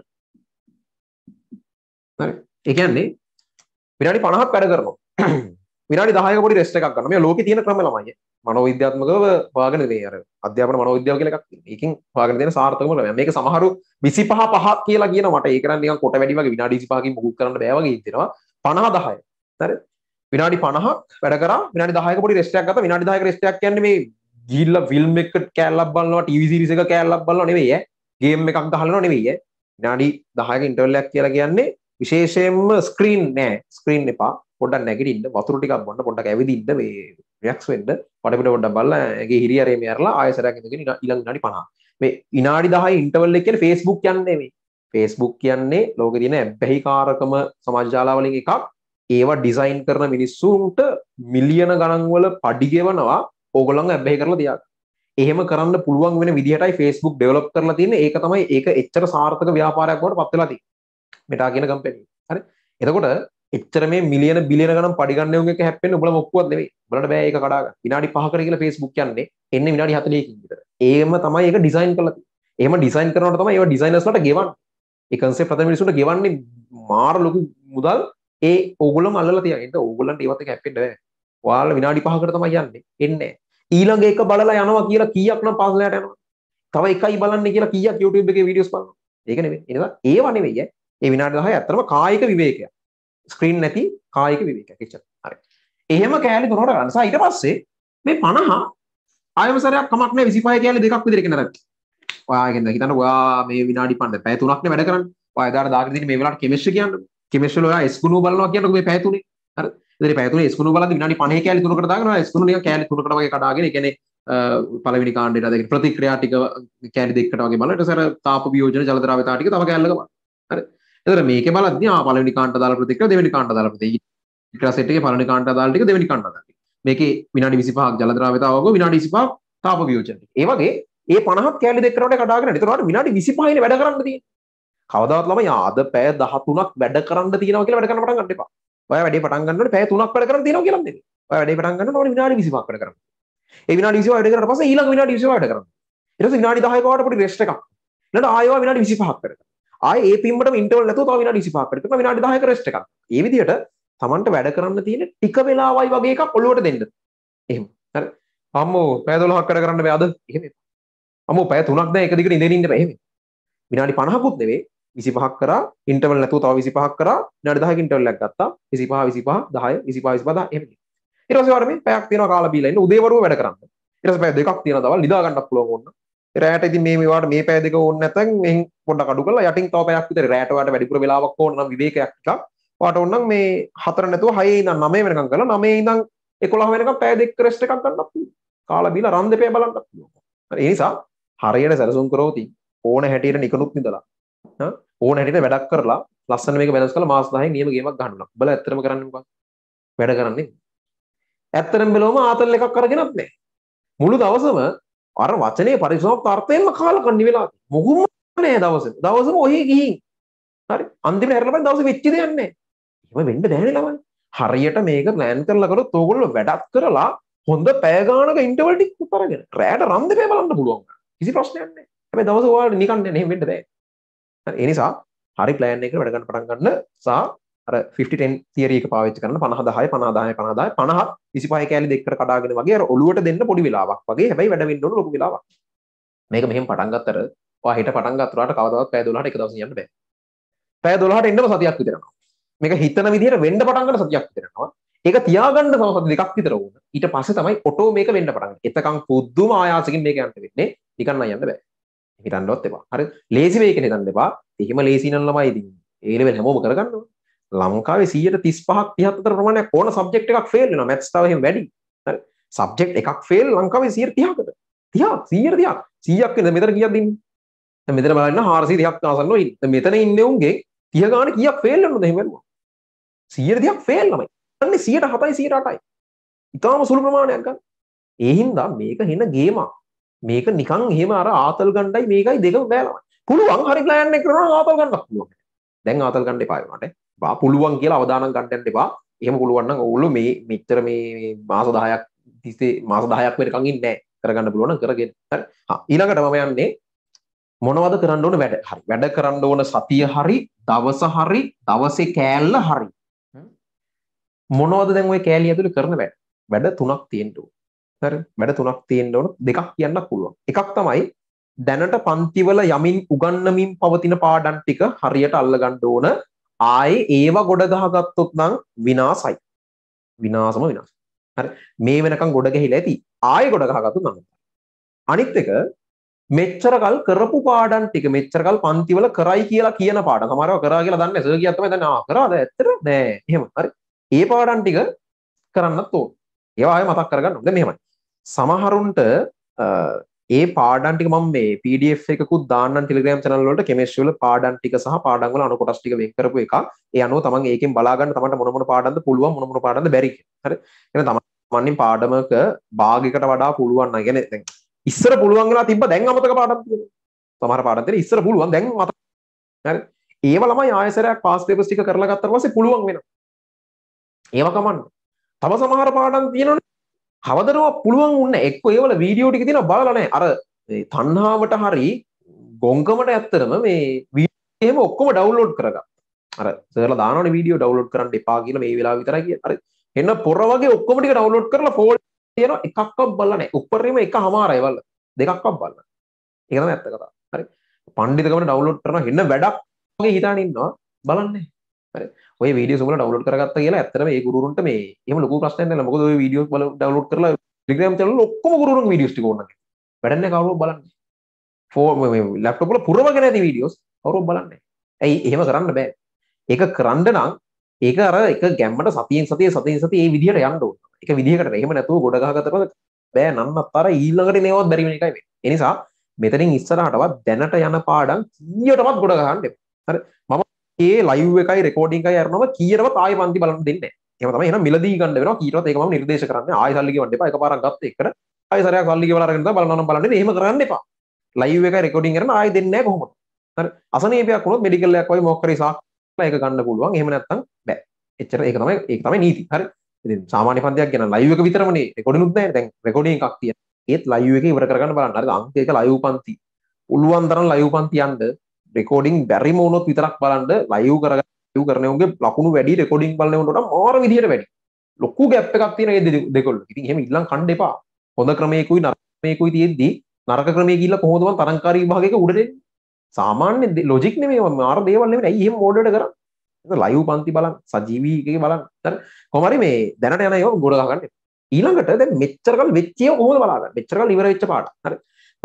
හරි. ඒ කියන්නේ විනාඩි 50ක් වැඩ කරනවා. විනාඩි 10ක පොඩි රෙස්ට් එකක් ගන්න. මේ ලෝකේ තියෙන ක්‍රම ළමයි. මනෝවිද්‍යාත්මකව පාගෙන දෙන අර අධ්‍යාපන මනෝවිද්‍යාව කියලා එකක් තියෙනවා. ඒකෙන් පාගෙන දෙන සාර්ථකම ක්‍රමය. මේක සමහරු 25 5 කියලා කියන මට ඒක නම් නිකන් කොට වැඩි වගේ විනාඩි 25කින් මුකුත් කරන්න බෑ වගේ හිතෙනවා. 50 10. හරි. විනාඩි 50ක් වැඩ කරා විනාඩි 10ක පොඩි රෙස්ට් එකක් ගත්තා. විනාඩි 10ක රෙස්ට් එකක් කියන්නේ මේ ගිහිල්ලා ෆිල්ම් එක කෑල්ලක් බලනවා, ටීවී සීරීස් එක කෑල්ලක් බලනවා නෙවෙයි ඈ. ගේම් එකක් ගහනවා නෙවෙයි ඈ. විනාඩි 10ක ඉන්ටර්වල් එකක් කියලා කියන්නේ විශේෂයෙන්ම ස්ක්‍රීන් නෑ. ස්ක්‍රීන් එපා. පොඩ්ඩක් නැගිටින්න, වතුර ටිකක් බොන්න, පොඩ්ඩක් ඇවිදින්න මේ රියක්ස් වෙන්න පටපිට පොඩ්ඩක් බලලා ඇගේ හිරියරේම ඇරලා ආයෙසරයක් ඉඳගෙන ඊළඟ විනාඩි 50 මේ විනාඩි 10 ඉන්ටර්වල් එක කියන්නේ Facebook කියන්නේ මේ Facebook කියන්නේ ලෝකේ තියෙන ඇබ්බැහිකාරකම සමාජ ජාලා වලින් එකක් ඒවා ඩිසයින් කරන මිනිස්සුන්ට මිලියන ගණන් වල පඩි ගෙවනවා ඕගොල්ලන් ඇබ්බැහි කරලා තියක් එහෙම කරන්න පුළුවන් වෙන විදිහටයි Facebook ඩෙවලොප් කරලා තියෙන්නේ ඒක තමයි ඒක එච්චර සාර්ථක ව්‍යාපාරයක් බවට පත් වෙලා තියෙන්නේ මෙටා කියන කම්පැනි හරි එතකොට එච්චර මේ මිලියන බිලියන ගණන් පඩිගන්න උන් එක හැප්පෙන්න උඹලා මොක්කුවත් නෙවෙයි. උඹලට බෑ ඒක කඩා ගන්න. විනාඩි 5කට කියලා Facebook යන්නේ. එන්නේ විනාඩි 40කින් විතර. ඒම තමයි ඒක ඩිසයින් කරලා තියෙන්නේ. එහෙම ඩිසයින් කරනකොට තමයි ඒවා ඩිසයිනර්ස් වලට ගෙවන්නේ. ඒ concept ප්‍රථම මිනිසුන්ට ගෙවන්නේ මාර ලොකු මුදල්. ඒ ඕගොල්ලෝම අල්ලලා තියන. ඒක ඕගොල්ලන්ට ඒවත් එක හැප්පෙන්න බෑ. ඔයාලා විනාඩි 5කට තමයි යන්නේ. එන්නේ ඊළඟ එක බලලා යනවා කියලා කීයක් නම් පාසලයට යනවා. තව එකයි බලන්නේ කියලා කීයක් YouTube එකේ වීඩියෝස් බලනවා. ඒක නෙවෙයි. ඒවා ඒවා නෙවෙයි. ඒ විනාඩි 10 ඇත්තටම කායික විවේකයක්. ස්ක්‍රීන් නැති කායික විවේකයක් එච්චර. හරි. එහෙම කෑලි දුරට ගන්න. සා ඊට පස්සේ මේ 50 ආයම සරයක් කමක් නැහැ 25 කෑලි දෙකක් විදිහට ගෙන නැති. ඔයා කියන්නේ හිතන්න ඔයා මේ විනාඩි 5 පැය 3ක් නේ වැඩ කරන්නේ. ඔයා එදාට දාගෙන තියෙන මේ වෙලාවට කෙමිස්ට්‍රි කියන්නේ. කෙමිස්ට්‍රි වල ඔයා S ගුණෝ බලනවා කියනකොට මේ පැය 3. හරි. ඉතින් පැය 3 S ගුණෝ බලද්දි විනාඩි 50 කෑලි තුනකට දාගෙන ඔයා S ගුණෝ නිකන් කෑලි තුනකට වගේ කඩාගෙන ඒ කියන්නේ පළවෙනි කාණ්ඩයට අද ප්‍රතික්‍රියා ටික කෑලි දෙකකට වගේ බලලා ඊට සර තාප වියෝජන ජල ද්‍රව්‍යතාව ටික තව කෑල්ලක බලන්න. හරි. එතකොට මේකේ බලද්දී ආ පළවෙනි කාණ්ඩ දාලා ප්‍රතික්‍රියා දෙවෙනි කාණ්ඩ දාලා ප්‍රතික්‍රියා ඊට පස්සේ එකේ පළවෙනි කාණ්ඩ දාලා ටික දෙවෙනි කාණ්ඩ දාලා මේකේ විනාඩි 25ක් ජල ද්‍රාවිතාවක විනාඩි 25ක් තාප වියෝජන. ඒ වගේ ඒ 50ක් කැලේ දෙකකට කඩාගෙන ඒතරට විනාඩි 25යිනේ වැඩ කරන්න තියෙන්නේ. කවදාවත් ළමයි ආද පැය 13ක් වැඩ කරන්න තියෙනවා කියලා වැඩ කරන්න පටන් ගන්න එපා. ඔයා වැඩේ පටන් ගන්නකොට පැය 3ක් වැඩ කරන්න තියෙනවා කියලා දෙන්නේ. ඔයා වැඩේ පටන් ගන්නකොට ඕනේ විනාඩි 25ක් වැඩ කරන්න. ඒ විනාඩි 25 වැඩ කරලා පස්සේ ඊළඟ විනාඩි 25 වැඩ කරන්න. ඊට පස්සේ විනාඩි 10ක වාට පොඩි රෙස්ට් එකක්. ඊළඟ ආයෙවා විනාඩි 25ක් වැඩ කරන්න. ආය ඒ පිම්බට ඉන්ටවල් නැතුව තව විනාඩි 25ක් කරලා විනාඩි 10ක රෙස්ට් එකක්. ඒ විදිහට Tamanට වැඩ කරන්න තියෙන ටික වෙලාවයි වගේ එකක් ඔළුවට දෙන්න. එහෙම. හරි. අම්මෝ පැය 12ක් වැඩ කරන්න බෑ අද. එහෙම. අම්මෝ පැය 3ක් දැන් එක දිගට ඉඳගෙන ඉන්න බෑ. එහෙම. විනාඩි 50කුත් නෙවෙයි 25ක් කරා ඉන්ටර්වල් නැතුව තව 25ක් කරා විනාඩි 10ක ඉන්ටර්වල් එකක් ගත්තා. 25 25 10 25 25 10 එහෙම. ඊට පස්සේ වාර මේ පැයක් තියෙනවා කාලා බීලා ඉන්න උදේවරුම වැඩ කරන්න. ඊට පස්සේ පැය දෙකක් තියෙන දවල් නිදා ගන්නත් පුළුවන් ඕන්න. රෑට ඉතින් මේ මේවාට මේ පැය දෙක ඕනේ නැත්නම් මෙහෙන් පොඩ්ඩක් අඩු කරලා යටින් තව පැයක් විතර රෑට ඔයාලට වැඩිපුර වෙලාවක් ඕන නම් විවේකයක් ටිකක් ඔයාට ඕන නම් මේ හතර නැතුව හයේ ඉඳන් නවයේ වෙනකම් කරලා නවයේ ඉඳන් 11 වෙනකම් පැය දෙක රෙස්ට් එකක් ගන්නත් පුළුවන් කාලා බීලා රන් දෙපය බලන්නත් පුළුවන් ඒ නිසා හරියට සැලසුම් කරෝති ඕන හැටියට නිකනුත් නිදලා ඕන හැටියට වැඩක් කරලා ලස්සන මේක බැලන්ස් කරලා මාස 10 නියම ගේමක් ගන්නවා. බල ඇත්තටම කරන්නේ මොකක්ද? වැඩ කරන්නේ. ඇත්තටම බලවම ආතල් එකක් අරගෙනත් නැහැ. මුළු දවසම අර වචනේ පරිසෝක්ත අර්ථයෙන්ම කාලකන්ණි වෙලා මොකුම නෑ දවසෙම. දවසම ඔහි ගිහින්. හරි. අන්තිමට හැරලා බලන්න දවසෙ වෙච්ච දෙයක් නෑ. එහෙම වෙන්න බෑනේ ළමයි. හරියට මේක ප්ලෑන් කරලා කරොත් ඕගොල්ලෝ වැඩක් කරලා හොඳ පැය ගානක ඉන්ටර්වල් ටිකක් අරගෙන රැයට රන්දේ බලන්න පුළුවන්. කිසි ප්‍රශ්නයක් නෑ. හැබැයි දවස ඔයාලා නිකන් නෑ එහෙම වෙන්න බෑ. හරි. ඒ නිසා හරි ප්ලෑන් එකකට වැඩ ගන්න පටන් ගන්න සහ අර 50 තිරියක පාවිච්චි කරන පනහදාය පනාදාය පනාදාය පනහ විසිපහ කෑලි දෙක්කට කඩාගෙන වගේ අර ඔලුවට දෙන්න පොඩි වෙලාවක් වගේ හැබැයි වැඩ වෙන්න ඕන ලොකු වෙලාවක් මේක මෙහෙම පටන් ගත්තට ඔයා හිට පටන් ගත්තට කවදාවත් පැය 12ට එක දවසින් යන්න බෑ පැය 12ට එන්නම සතියක් විතර යනවා මේක හිතන විදිහට වෙන්න පටන් ගන්න සතියක් විතර යනවා ඒක තියාගන්න තව සති දෙකක් විතර ඕන ඊට පස්සේ තමයි ඔටෝ මේක වෙන්න පටන් ගන්න එතකන් පුදුම ආයාසකින් මේක යන්න වෙන්නේ නිකන් නම් යන්න බෑ හිතන්නවත් එපා හරි ලේසි මේක හිතන්න එපා එහෙම ලේසි නම් ළමයි ඉතින් ඒ ලෙවල් හැමෝම කරගන්නවා ලංකාවේ 135ක් 30ක් අතර ප්‍රමාණයක් ඕන සබ්ජෙක්ට් එකක් ෆේල් වෙනවා මැත්ස් තව එහෙම වැඩි හරි සබ්ජෙක්ට් එකක් ෆේල් ලංකාවේ 130කට 30ක් 100ක් 100ක් වෙන මෙතන කීයක් දින්නේ දැන් මෙතන බලන්න 430ක් ආසන්නෝ ඉන්න මෙතන ඉන්නේ උන්ගේ 30 ගාන කීයක් ෆේල් වෙනවද එහෙම බලුවා 130ක් ෆේල් ළමයි අන්නේ 107යි 108යි ඉතාලම සුළු ප්‍රමාණයක් ගන්න ඒ හින්දා මේක හෙන ගේමක් මේක නිකන් එහෙම අර ආතල් ගණ්ඩයි මේකයි දෙකම බෑ ළමයි පුළුවන් හරි ප්ලෑන් එක කරනවා ආතල් ගන්නත් පුළුවන් දැන් ආතල් ගන්න එපා වුණාට බා පුළුවන් කියලා අවදානම් ගන්නට එපා එහෙම පුළුවන් නම් ඔයගොල්ලෝ මේ මෙච්චර මේ මාස 10ක් තිස්සේ මාස 10ක් වෙනකන් ඉන්නේ නැහැ කරගන්න පුළුවන් නම් කරගෙන හරි ඊළඟට මම යන්නේ මොනවද කරන්න ඕන වැඩ හරි වැඩ කරන්න ඕන සතිය හරි දවස හරි දවසේ කෑල්ල හරි මොනවද දැන් ওই කෑලි ඇතුලේ කරන වැඩ වැඩ තුනක් තියෙන්න ඕන හරි වැඩ තුනක් තියෙන්න ඕන දෙකක් කියන්න පුළුවන් එකක් තමයි දැනට පන්තිවල යමින් උගන්නමින් පවතින පාඩම් ටික හරියට අල්ලගන්න ඕන ආයේ ඒවා ගොඩ ගහගත්තොත් නම් විනාසයි. විනාසම විනාසයි. හරි මේ වෙනකන් ගොඩ ගැහිලා ඇති. ආයෙ ගොඩ ගහගත්තොත් නම් අනිත් එක මෙච්චරකල් කරපු පාඩම් ටික මෙච්චරකල් පන්තිවල කරයි කියලා කියන පාඩම්. සමහරව කරා කියලා දන්නේ සර් කියක් තමයි දන්නේ. ආ කරාද? ඇත්තට නෑ. එහෙම හරි. ඒ පාඩම් ටික කරන්නත් ඕන. ඒවා ආයෙ මතක් කරගන්න ඕනේ. මෙහෙමයි. සමහරුන්ට ඒ පාඩන්ටික ම මේ පඩF එකකුත් දාන්න ටිග්‍රම් චනල්ලට කෙමේශවල පාඩන්ටික සහ පාඩන්ගල අනු කොටස්ටික වෙක්කරපු එක ඒ අනු තමන් ඒක බලාගන්න තමට මොනමට පාඩන්න පුළුව මොනමට පාඩන්න බැරි හර එන තම මන්නින් පාඩමක භාගකට වඩා පුළුවන්න ගැන ඉස්සර පුළුවන්ගලා තිබ දැන් අමතක පාඩම් තමර පාඩන්තර ඉස්සර පුළුවන් දැන් මත ඒවලම ආයසරයක් පාස්තේපස්ටික කරලා ගත්තර වසේ පුළුවන් වෙන ඒවකමන්න තම සමහර පාඩන් තියෙනන හවදරව පුළුවන් උන්න එක්ක ඒවල වීඩියෝටි තින බාලනෑ අර තන්හාාවට හරි ගොංකමට ඇත්තරම මේ වීම ඔක්කොම ඩවලෝඩ් කරග අර සර දාන වීඩියෝ ඩවලෝඩ් කරන්න එපා කියල මේ වෙලා විතරකි අර එන්න පොරවගේ ඔක්කොමටි ඩවලෝඩ් කරලා ෆෝල් තියෙන එකක් බලන උපරීම එක හමාරයවල් දෙකක් බලන්න එකම ඇත්ත කතා හරි පණ්ඩිතකම ඩවලෝඩ් කරන හන්න වැඩක් හිතානන්නවා බලන්නේ ඔය වීඩිය සුල ඩවලෝඩ් කරගත්ත කියලා ඇත්තටම ඒ ගුරුන්ට මේ එහෙම ලොකු ප්‍රශ්නයක් නැහැ මොකද ඔය වීඩියෝ වල ඩවලෝඩ් කරලා ටෙලිග්‍රෑම් channel ඔක්කොම ගුරුන්ගේ වීඩියෝස් ටික ඕනන්නේ වැඩන්නේ කවුරු බලන්නේ ෆෝන් මේ ලැප්ටොප් වල පුරවගෙන ඇති වීඩියෝස් කවුරු බලන්නේ ඇයි එහෙම කරන්න බෑ ඒක කරන්න නම් ඒක අර එක ගැම්මට සතියෙන් සතිය සතියෙන් සතිය ඒ විදිහට යන්න ඕන. ඒක විදිහකට එහෙම නැතුව ගොඩ ගහකට පස්සේ බෑ නන්නත්තර ඊළඟට මේවත් බැරි වෙන එකයි මේ. ඒ නිසා මෙතනින් ඉස්සරහටවත් දැනට යන පාඩම් කීයටවත් ගොඩ ගහන්න එපා. හරි. මම ඒ ලයිව් එකයි රෙකෝඩිං එකයි අරනම කීරවත් ආයෙ පන්ති බලන්න දෙන්නේ එහෙම තමයි එහෙනම් මිලදී ගන්න වෙනවා කීරවත් ඒක මම නිර්දේශ කරන්නේ ආයෙ සල්ලි ගෙවන්න එපා එකපාරක් ගත්ත එකට ආයෙ සරයක් සල්ලි ගෙවලා අරගෙන තමයි බලනවා නම් බලන්නේ එහෙම කරන්න එපා ලයිව් එකයි රෙකෝඩිං කරන ආයෙ දෙන්නේ නැහැ කොහොමද හරි අසනීපයක් වුණොත් මෙඩිකල් එකක් වගේ මොකක් හරි සාක්ලා ඒක ගන්න පුළුවන් එහෙම නැත්නම් බෑ එච්චර ඒක තමයි ඒක තමයි නීති හරි ඉතින් සාමාන්‍ය පන්තියක් ගැන ලයිව් එක විතරමනේ රෙකෝඩිනුත් නැහැ දැන් රෙකෝඩින් එකක් තියෙන ඒත් ලයිව් එක ඉවර කරගන්න බලන්න හරි අංක එක ලයිව් පන්ති පුළුවන් තරම් ලයිව් පන්ති යන්න රෙකෝඩින් බැරි මෝනොත් විතරක් බලන්ට ලයව කරග යව කරනයගේ ලකුණු වැඩි රෙකෝඩින් බලනවට මෝර විදිහයට වැඩි ලොක්කු ගැප් එකක් තියෙන දෙකොල් ඉතින් හෙම ඉල්ලන් කණ්ඩ එපා හොඳ ක්‍රමයකුයි නරමයකුයි තියෙද්දී නරක ක්‍රමය කියල්ල කොහොදම තරංකාරී භාගක උඩට සාමාන්‍ය ලොජික් නේ මාර දේවල්ලෙන ඇයිහෙම මෝඩට කර ලයු පන්ති බලන් සජීවීගේ බලන් තර කොමරි මේ දැනට යනයෝ ගොඩගන්න ඊළඟට මෙච්චරකල් වෙච්චය හොම බලාග මෙච්චරකල් ඉවර වෙච්ච පාට හරි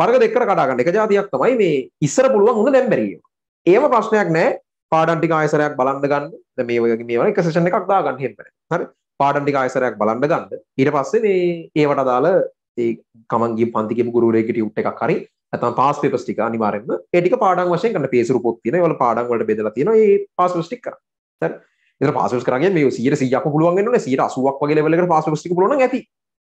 වර්ග දෙකකට කඩා ගන්න එක જાතියක් තමයි මේ ඉස්සර පුළුවන් උන දැන් බැරි ඒවා. ඒව ප්‍රශ්නයක් නැහැ. පාඩම් ටික ආයසරයක් බලන්න ගන්න. දැන් මේ වගේ මේවා එක සෙෂන් එකක් දා ගන්න හෙම්බරේ. හරි. පාඩම් ටික ආයසරයක් බලන්න ගන්න. ඊට පස්සේ මේ ඒවට අදාළ ඒ ගමන් ගිය පන්ති ගියපු ගුරුවරයෙකුට යුට් එකක් හරි නැත්නම් පාස් පේපර්ස් ටික අනිවාර්යෙන්ම ඒ ටික පාඩම් වශයෙන් කරන්න පේසරු පොත් තියෙනවා. ඒවල පාඩම් වලට බෙදලා තියෙනවා. ඒ පාස් පේපර්ස් ටික කරා. හරි. ඒතර පාස් පේපර්ස් කරා කියන්නේ මේ 100 100ක්ම පුළුවන් වෙන්න ඕනේ. 80ක් වගේ ලෙවල් එකකට පාස් පේපර්ස් ටික පුළුවන් නම් ඇති.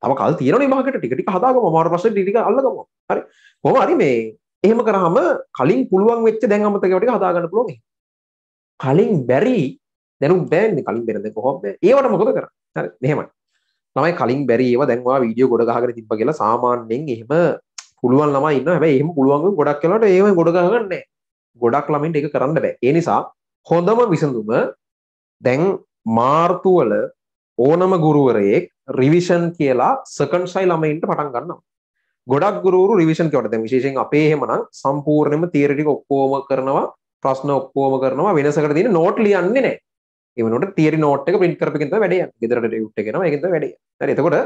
තම කල් තියෙන නිමහකට ටික ටික හදාගම අමාරු ප්‍රශ්න ටික අල්ලගම හරි කොහොම හරි මේ එහෙම කරාම කලින් පුළුවන් වෙච්ච දැන් අමතකව ටික හදාගන්න පුළුවන් කලින් බැරි දැනුම් බෑන්නේ කලින් බැරි දැන් කොහොමද ඒවට මොකද කරන්නේ හරි මෙහෙමයි ළමයි කලින් බැරි ඒවා දැන් ඔයා වීඩියෝ ගොඩ ගහගෙන තිබ්බ කියලා සාමාන්‍යයෙන් එහෙම පුළුවන් ළමයි ඉන්නවා හැබැයි එහෙම පුළුවන් ගොඩක් කලවට ඒව ගොඩ ගහගන්නේ ගොඩක් ළමයින්ට ඒක කරන්න බෑ ඒ නිසා හොඳම විසඳුම දැන් මාර්තු වල ඕනම ගුරුවරයෙක් රිවිෂන් කියලා සකන්සයි ළමයින්ට පටන් ගන්නවා ගොඩක් ගුරු රිවිෂන් කට විශේෂෙන් අපේ හෙමනම් සම්පූර්ණයම තීරටික ඔක්කෝම කරනවා ප්‍රශ්න ඔක්කෝම කරනවා වෙනසකට තින නෝට් ලියන්නේ නෑ එවනට තීරි නෝට් එක පින්ට කරපිකින්ත වැඩිය ගෙදරට යුට්ටගෙන එකත වැඩිය හරි එතකොට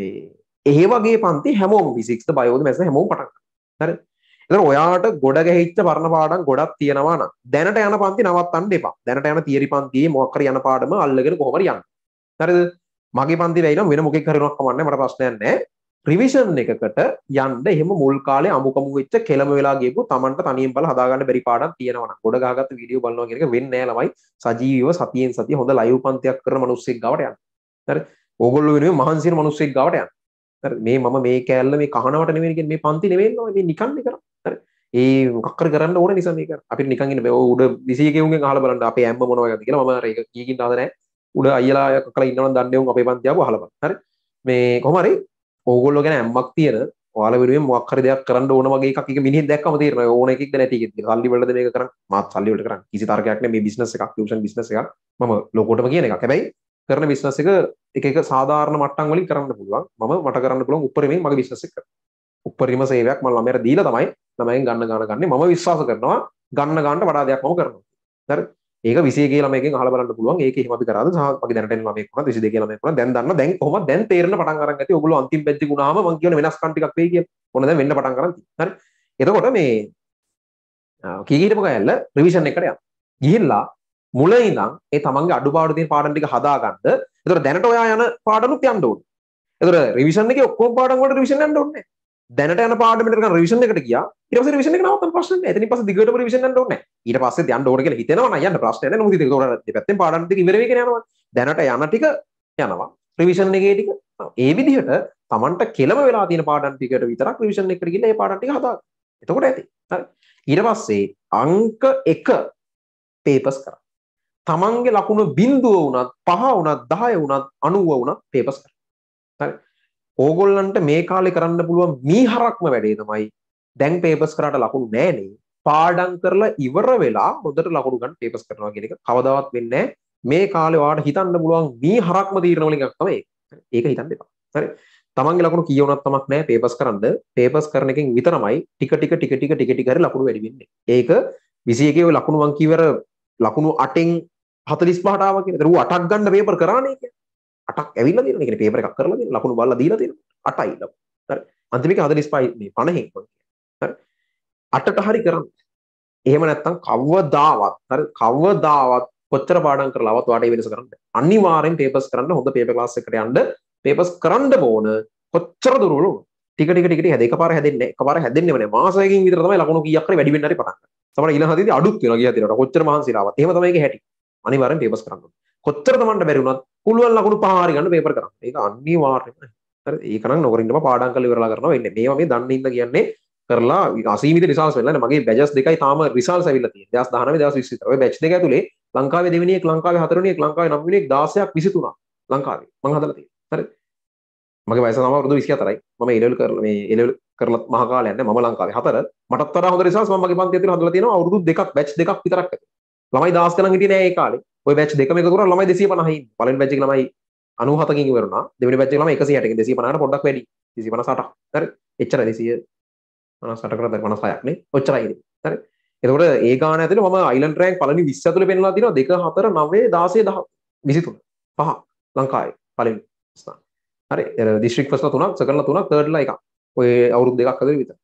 මේ ඒ වගේ පන්ති හැමෝම විසික්ස් බයෝද මැස හැමෝම පටන් හරි එතන ඔයාට ගොඩ ගැහිච්ච වර්ණ පාඩම් ගොඩක් තියෙනවා නම් දැනට යන පන්ති නවත්තන්න එපා දැනට යන තීරි පන්තියේ මොකක් හරි යන පාඩම අල්ලගෙන කොහොම හරි යන්න හරිද මගේ පන්ති වැයිනම් වෙන මොකෙක් හරි උනක් කමන්නේ මට ප්‍රශ්නයක් නැහැ රිවිෂන් එකකට යන්න එහෙම මුල් කාලේ අමුකමු වෙච්ච කෙලම වෙලා ගියපු Tamanට තනියෙන් බල හදාගන්න බැරි පාඩම් තියෙනවා නම් ගොඩ ගහගත්ත වීඩියෝ බලනවා කියන එක වෙන්නේ නැහැ ළමයි සජීවීව සතියෙන් සතිය හොඳ ලයිව් පන්තියක් කරන මිනිස්සෙක් ගාවට යන්න. හරි. ඕගොල්ලෝ වෙනුවෙන් මහන්සියන මිනිස්සෙක් ගාවට යන්න. හරි. මේ මම මේ කෑල්ල මේ කහනවට නෙමෙයි කියන්නේ මේ පන්ති නෙමෙයි මේ නිකන් නේ කරන්නේ. හරි. ඒ මොකක් කර කරන්න ඕන නිසා මේක. අපිට නිකන් ඉන්න බෑ. උඩ 21 ගෙවුන්ගෙන් අහලා බලන්න අපේ ඇම්ම මොනවා ගත්ද කියලා මම ඒක කීකින් දාද නැහැ. උඩ අයලා කල ඉන්නවන දන්නවුම් අපේ පන්තියාව හලබ හරි මේ කොමරි ඕගොල්ලො ගැන ඇම්මක් තියෙන ල මොක්කර දෙයක් කරන්න ඕන වගේ එකක මිනි දැක්ම තේරන ඕන එකක් නැති හල්ලි වලද මේ කර මත් සල්ලි වලට කර කිසි තර්කයක්න මේ බිස්නස එකක් ෂන් බිනස එක ම ලොකෝටම කියන එක හැබැයි කරන බිස්නස එක එක සාධාරන මටන් වලින් කරන්න පුළුවන් ම මට කරන්න පුළන් උපරම මගේ බිස්නස එක උපරිම සේවයක් මල් අමර දීල තමයි තමයි ගන්න ගන්න ගන්න ම විශ්වාස කරනවා ගන්න ගන්නට වඩා දෙයක් මම කරනවා ඒක විසේගේ ළමයකින් අහලා බලන්න පුළුවන් ඒක එහෙම අපි කරාද සහ මගේ දැනටෙන ළමයෙක් වුණා 22 ළමයෙක් වුණා දැන් දන්නවා දැන් කොහොමද දැන් තේරෙන පටන් අරන් ඇති ඔයගොල්ලෝ අන්තිම බැච් එක වුණාම මම කියන වෙනස්කම් ටිකක් වෙයි කිය මොන දැන් වෙන්න පටන් අරන් තියෙනවා හරි එතකොට මේ කී හිටපු ගෑල්ල රිවිෂන් එකට යන ගිහිල්ලා මුල ඉඳන් ඒ තමන්ගේ අඩුපාඩු තියෙන පාඩම් ටික හදාගන්න එතකොට දැනට ඔයා යන පාඩමුත් යන්න ඕනේ එතකොට රිවිෂන් එකේ ඔක්කොම පාඩම් වලට රිවිෂන් යන්න ඕනේ දැනට යන පාඩමට යනකම් රිවිෂන් එකට ගියා ඊට පස්සේ රිවිෂන් එක නවත්තන ප්‍රශ්න නැහැ එතනින් පස්සේ දිගටම රිවිෂන් යන්න ඕනේ ඊට පස්සේ යන්න ඕන කියලා හිතෙනවා නම් යන්න ප්‍රශ්න නැහැ මොකද ඒක උඩ දෙපැත්තෙන් පාඩම් ටික ඉවර වෙගෙන යනවා දැනට යන ටික යනවා රිවිෂන් එකේ ටික ඒ විදිහට Tamanට කෙලම වෙලා තියෙන පාඩම් ටිකට විතරක් රිවිෂන් එකට ගිහින් ඒ පාඩම් ටික හදාගන්න එතකොට ඇති හරි ඊට පස්සේ අංක 1 පේපර්ස් කරා තමන්ගේ ලකුණු බින්දුව වුණත් පහ වුණත් 10 වුණත් 90 වුණත් පේපර්ස් කරා හරි ඕගොල්ලන්ට මේ කාලෙ කරන්න පුළුවන් මී හරක්ම වැඩේ තමයි දැන් පේපස් කරට ලකුණු නෑනේ පාඩන් කරලා ඉවර වෙලා හොදට ලකුණු ගන්න පේපස් කරනවා කියන එක කවදාවත් වෙන්නේ මේ කාලේ ඔයාලට හිතන්න පුළුවන් මී හරක්ම තීරණ වලින් එකක් තමයි ඒක හිතන්න එපා හරි තමන්ගේ ලකුණු කීය වුණත් තමක් නෑ පේපස් කරන්න පේපස් කරන එකෙන් විතරමයි ටික ටික ටික ටික ටික ටික හරි ලකුණු වැඩි වෙන්නේ ඒක 21 ඔය ලකුණු මං කීවර ලකුණු 8න් 45ට ආවා කියන දරුව 8ක් ගන්න පේපර් කරානේ අටක් ඇවිල්ලා තියෙනවා. ඒ කියන්නේ පේපර් එකක් කරලා තියෙනවා. ලකුණු බලලා දීලා තියෙනවා. අටයි ලකුණු. හරි. අන්තිමක 45 මේ 50 න් හරි. අටට හරි කරන්න. එහෙම නැත්නම් කවදාවත් හරි කවදාවත් කොච්චර පාඩම් කරලාවත් ඔයාට වෙනස කරන්න. අනිවාර්යෙන් පේපර්ස් කරන්න හොඳ පේපර් ක්ලාස් එකකට යන්න. පේපර්ස් කරන්න ඕන. කොච්චර දුරවලු ටික ටික ටික ටික හැද එකපාර හැදෙන්නේ එකපාර හැදෙන්නේම නෑ මාසයකින් විතර තමයි ලකුණු කීයක් හරි වැඩි වෙන්න හරි පටන් ගන්න. සමහර ඊළඟ හදිදී අඩුත් වෙනවා ගිය හදිරට. කොච්චර මහන්සිලාවත්. එහෙම තමයි ඒක හැටි. අනිවාර්යෙන් පේපර්ස් කරන්න ඕන. කොච්චර තමන්ට බැරි වුණත් පුළුවන් ලකුණු පහ හරි ගන්න පේපර් කරන්න. ඒක අනිවාර්යයෙන්ම. හරි ඒකනම් නොකරින්නම පාඩම් කරලා ඉවරලා කරනවා වෙන්නේ. මේවා මේ දන්න හින්දා කියන්නේ කරලා අසීමිත රිසල්ට්ස් වෙලා මගේ බැජස් දෙකයි තාම රිසල්ට්ස් ඇවිල්ලා තියෙනවා. 2019 2020. ඔය බැච් දෙක ඇතුලේ ලංකාවේ දෙවෙනියෙක් ලංකාවේ හතරවෙනියෙක් ලංකාවේ නවවෙනියෙක් 16ක් 23ක් ලංකාවේ මම හදලා තියෙනවා. හරි. මගේ වයස තමයි වරුදු 24යි. මම එලෙවල් කරලා මේ එලෙවල් කරලා මහ කාලයක් නැහැ. මම ලංකාවේ හතර. මටත් වඩා හොඳ රිසල්ට්ස් මම මගේ පන්තියේ තියෙන හදලා තියෙනවා. අවුරුදු දෙකක් බැච් දෙකක් විතරක් ඇතුලේ. ළමයි 10 ගණන් හිටියේ නෑ ඒ කාලේ. ඔය බැච් දෙකම එකතු කරලා ළමයි 250යි පළවෙනි බැච් එක ළමයි 97කින් ඉවරුණා දෙවෙනි බැච් එක ළමයි 160 කින් 250ට පොඩ්ඩක් වැඩි 258ක් හරි එච්චරයි 258 කරලා 56ක් නේ ඔච්චරයි ඉතින් හරි එතකොට ඒ ගාන ඇතුලේ මම අයිලන්ඩ් රෑන්ක් පළවෙනි 20 ඇතුලේ පෙන්වලා තියෙනවා 2 4 9 16 10 23 පහ ලංකාවේ පළවෙනි ස්ථාන හරි දිස්ත්‍රික් ෆස්ලා තුනක් සෙකන්ඩ්ලා තුනක් තර්ඩ්ලා එකක් ඔය අවුරුදු දෙකක් අතර විතර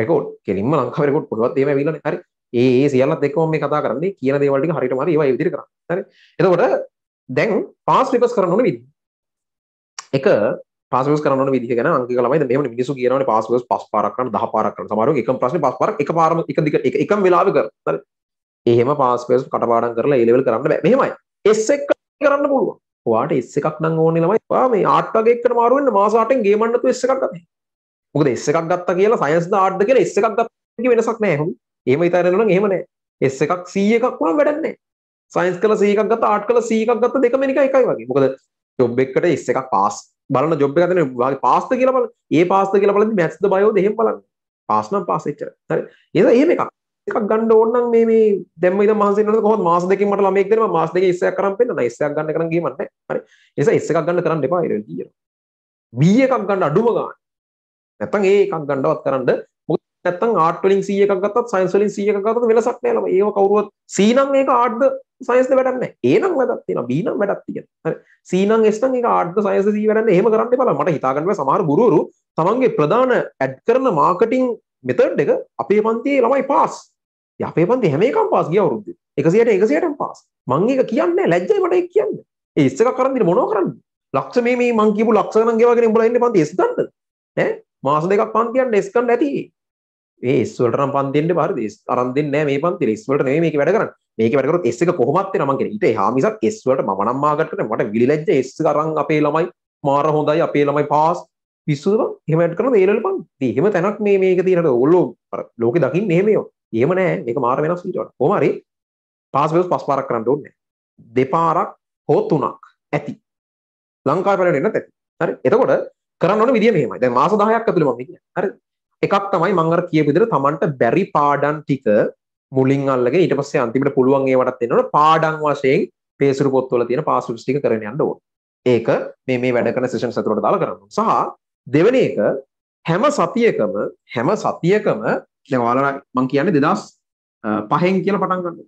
රෙකෝඩ් කෙලින්ම ලංකාවේ රෙකෝඩ් පොළවත් එහෙම ඇවිල්ලානේ හරි ඒ ඒ සියල්ලත් එක්කම මේ කතා කරන්නේ කියන දේවල් ටික හරියටම හරි ඒවා ඒ විදිහට කරන්න හරි එතකොට දැන් පාස් රිවර්ස් කරන්න ඕන විදිහ එක පාස් රිවර්ස් කරන්න ඕන විදිහ ගැන අංක ළමයි දැන් මෙහෙම මිනිස්සු කියනවානේ පාස් රිවර්ස් පස් පාරක් කරන්න 10 පාරක් කරන්න සමහරව එකම ප්‍රශ්නේ පස් පාරක් එක පාරම එක දිග එකම වෙලාවෙ කරන හරි එහෙම පාස් රිවර්ස් කටපාඩම් කරලා ඒ ලෙවල් කරන්න බෑ මෙහෙමයි S එක කරන්න පුළුවන් ඔයාට එස් එකක් නම් ඕනේ ළමයි. ඔයා මේ ආට් වගේ එකට මාරු වෙන්න මාස 8ෙන් ගේමන්න තු එස් එකක් ගන්න. මොකද එස් එකක් ගත්තා කියලා සයන්ස් ද ආට්ද කියලා එස් එකක් ගත්තා කියන වෙනසක් නැහැ හොඳ. එහෙම හිතාගෙන නම් එහෙම නෑ. S එකක් 100 එකක් වුණාම වැඩක් නෑ. සයන්ස් කළා 100 එකක් ගත්තා ආර්ට් කළා 100 එකක් ගත්තා දෙකම නිකන් එකයි වගේ. මොකද ජොබ් එකකට S එකක් පාස් බලන ජොබ් එක හදන්නේ වාගේ පාස්ද කියලා බලන්න. ඒ පාස්ද කියලා බලද්දි මැත්ස්ද බයෝද එහෙම බලන්න. පාස් නම් පාස් එච්චර. හරි. එහෙනම් එහෙම එකක්. එකක් ගන්න ඕන නම් මේ මේ දැම්ම ඉඳන් මහන්සි වෙනවද කොහොමද මාස දෙකකින් මට ළමයෙක් දෙනවා මාස දෙකේ ඉස්සයක් කරන් පෙන්නන ඉස්සයක් ගන්න කරන් ගියම නැහැ. හරි. ඒ නිසා ඉස් එකක් ගන්න කරන් එපා ඉරෙන් කියනවා. B එකක් ගන්න අඩුම ගන්න. නැත්තම් A එකක් ගන්නවත් කරන්ඩ නැත්තම් ආට් වලින් 100 එකක් ගත්තත් සයන්ස් වලින් 100 එකක් ගත්තත් වෙනසක් නෑ ළමයි. ඒව කවුරුවත් C නම් ඒක ආට්ද සයන්ස්ද වැඩක් නෑ. A නම් වැඩක් තියෙනවා. B නම් වැඩක් තියෙනවා. හරි. C නම් S නම් ඒක ආට්ද සයන්ස්ද C වැඩක් නෑ. එහෙම කරන්න එපා. මට හිතා ගන්න බෑ සමහර ගුරුවරු තමන්ගේ ප්‍රධාන ඇඩ් කරන මාකටිං මෙතඩ් එක අපේ පන්තියේ ළමයි පාස්. ඉතින් අපේ පන්තියේ හැම එකම පාස් ගිය අවුරුද්දේ. 100ට 100ටම පාස්. මං ඒක කියන්නේ නෑ. ලැජ්ජයි මට ඒක කියන්න. ඒ S එකක් කරන් දින මොනව කරන්නේ? ලක්ෂ මේ මේ මං කියපු ලක්ෂ ගණන් ගෙවාගෙන උඹලා ඉන්නේ පන්තියේ S ගන්නද? ඈ මාස දෙකක් පන්තියන්න S ගන්න ඇති. මේ S වලට නම් පන් දෙන්න එපා හරිද? S අරන් දෙන්නේ නැහැ මේ පන්තිල. S වලට නෙමෙයි මේක වැඩ කරන්නේ. මේක වැඩ කරොත් S එක කොහොමත් එනවා මං කියන්නේ. ඊට එහා මිසක් S වලට මම නම් මාගට් කරන්නේ මට විලිලැජ්ජ S අරන් අපේ ළමයි මාර හොඳයි අපේ ළමයි පාස් පිස්සුද බං. එහෙම වැඩ කරනද ඒ ලෙවල් පන්. ඉතින් එහෙම තැනක් මේ මේක තියෙනට ඕල්ලෝ අර ලෝකේ දකින්නේ එහෙම ඒවා. එහෙම නෑ. මේක මාර වෙනස් ඊට වඩා. කොහොම හරි පාස් වෙස් පස් පාරක් කරන්න ඕනේ නැහැ. දෙපාරක් හෝ තුනක් ඇති. ලංකාවේ බලන්න නැත් ඇති. හරි. එතකොට කරන්න ඕන විදිය මෙහෙමයි. දැන් මාස 10ක් ඇතුළේ මම කියන්නේ. හරිද? එකක් තමයි මං අර කියපු විදිහට Tamanට බැරි පාඩම් ටික මුලින් අල්ලගෙන ඊට පස්සේ අන්තිමට පුළුවන් ඒවටත් දෙන්නවනේ පාඩම් වශයෙන් පේසුරු පොත්වල තියෙන පාස්වර්ඩ්ස් ටික කරගෙන යන්න ඕන. ඒක මේ මේ වැඩ කරන sessions අතරට දාලා කරන්න ඕන. සහ දෙවෙනි එක හැම සතියකම හැම සතියකම දැන් ඔයාලා මම කියන්නේ 2005න් කියලා පටන් ගන්න.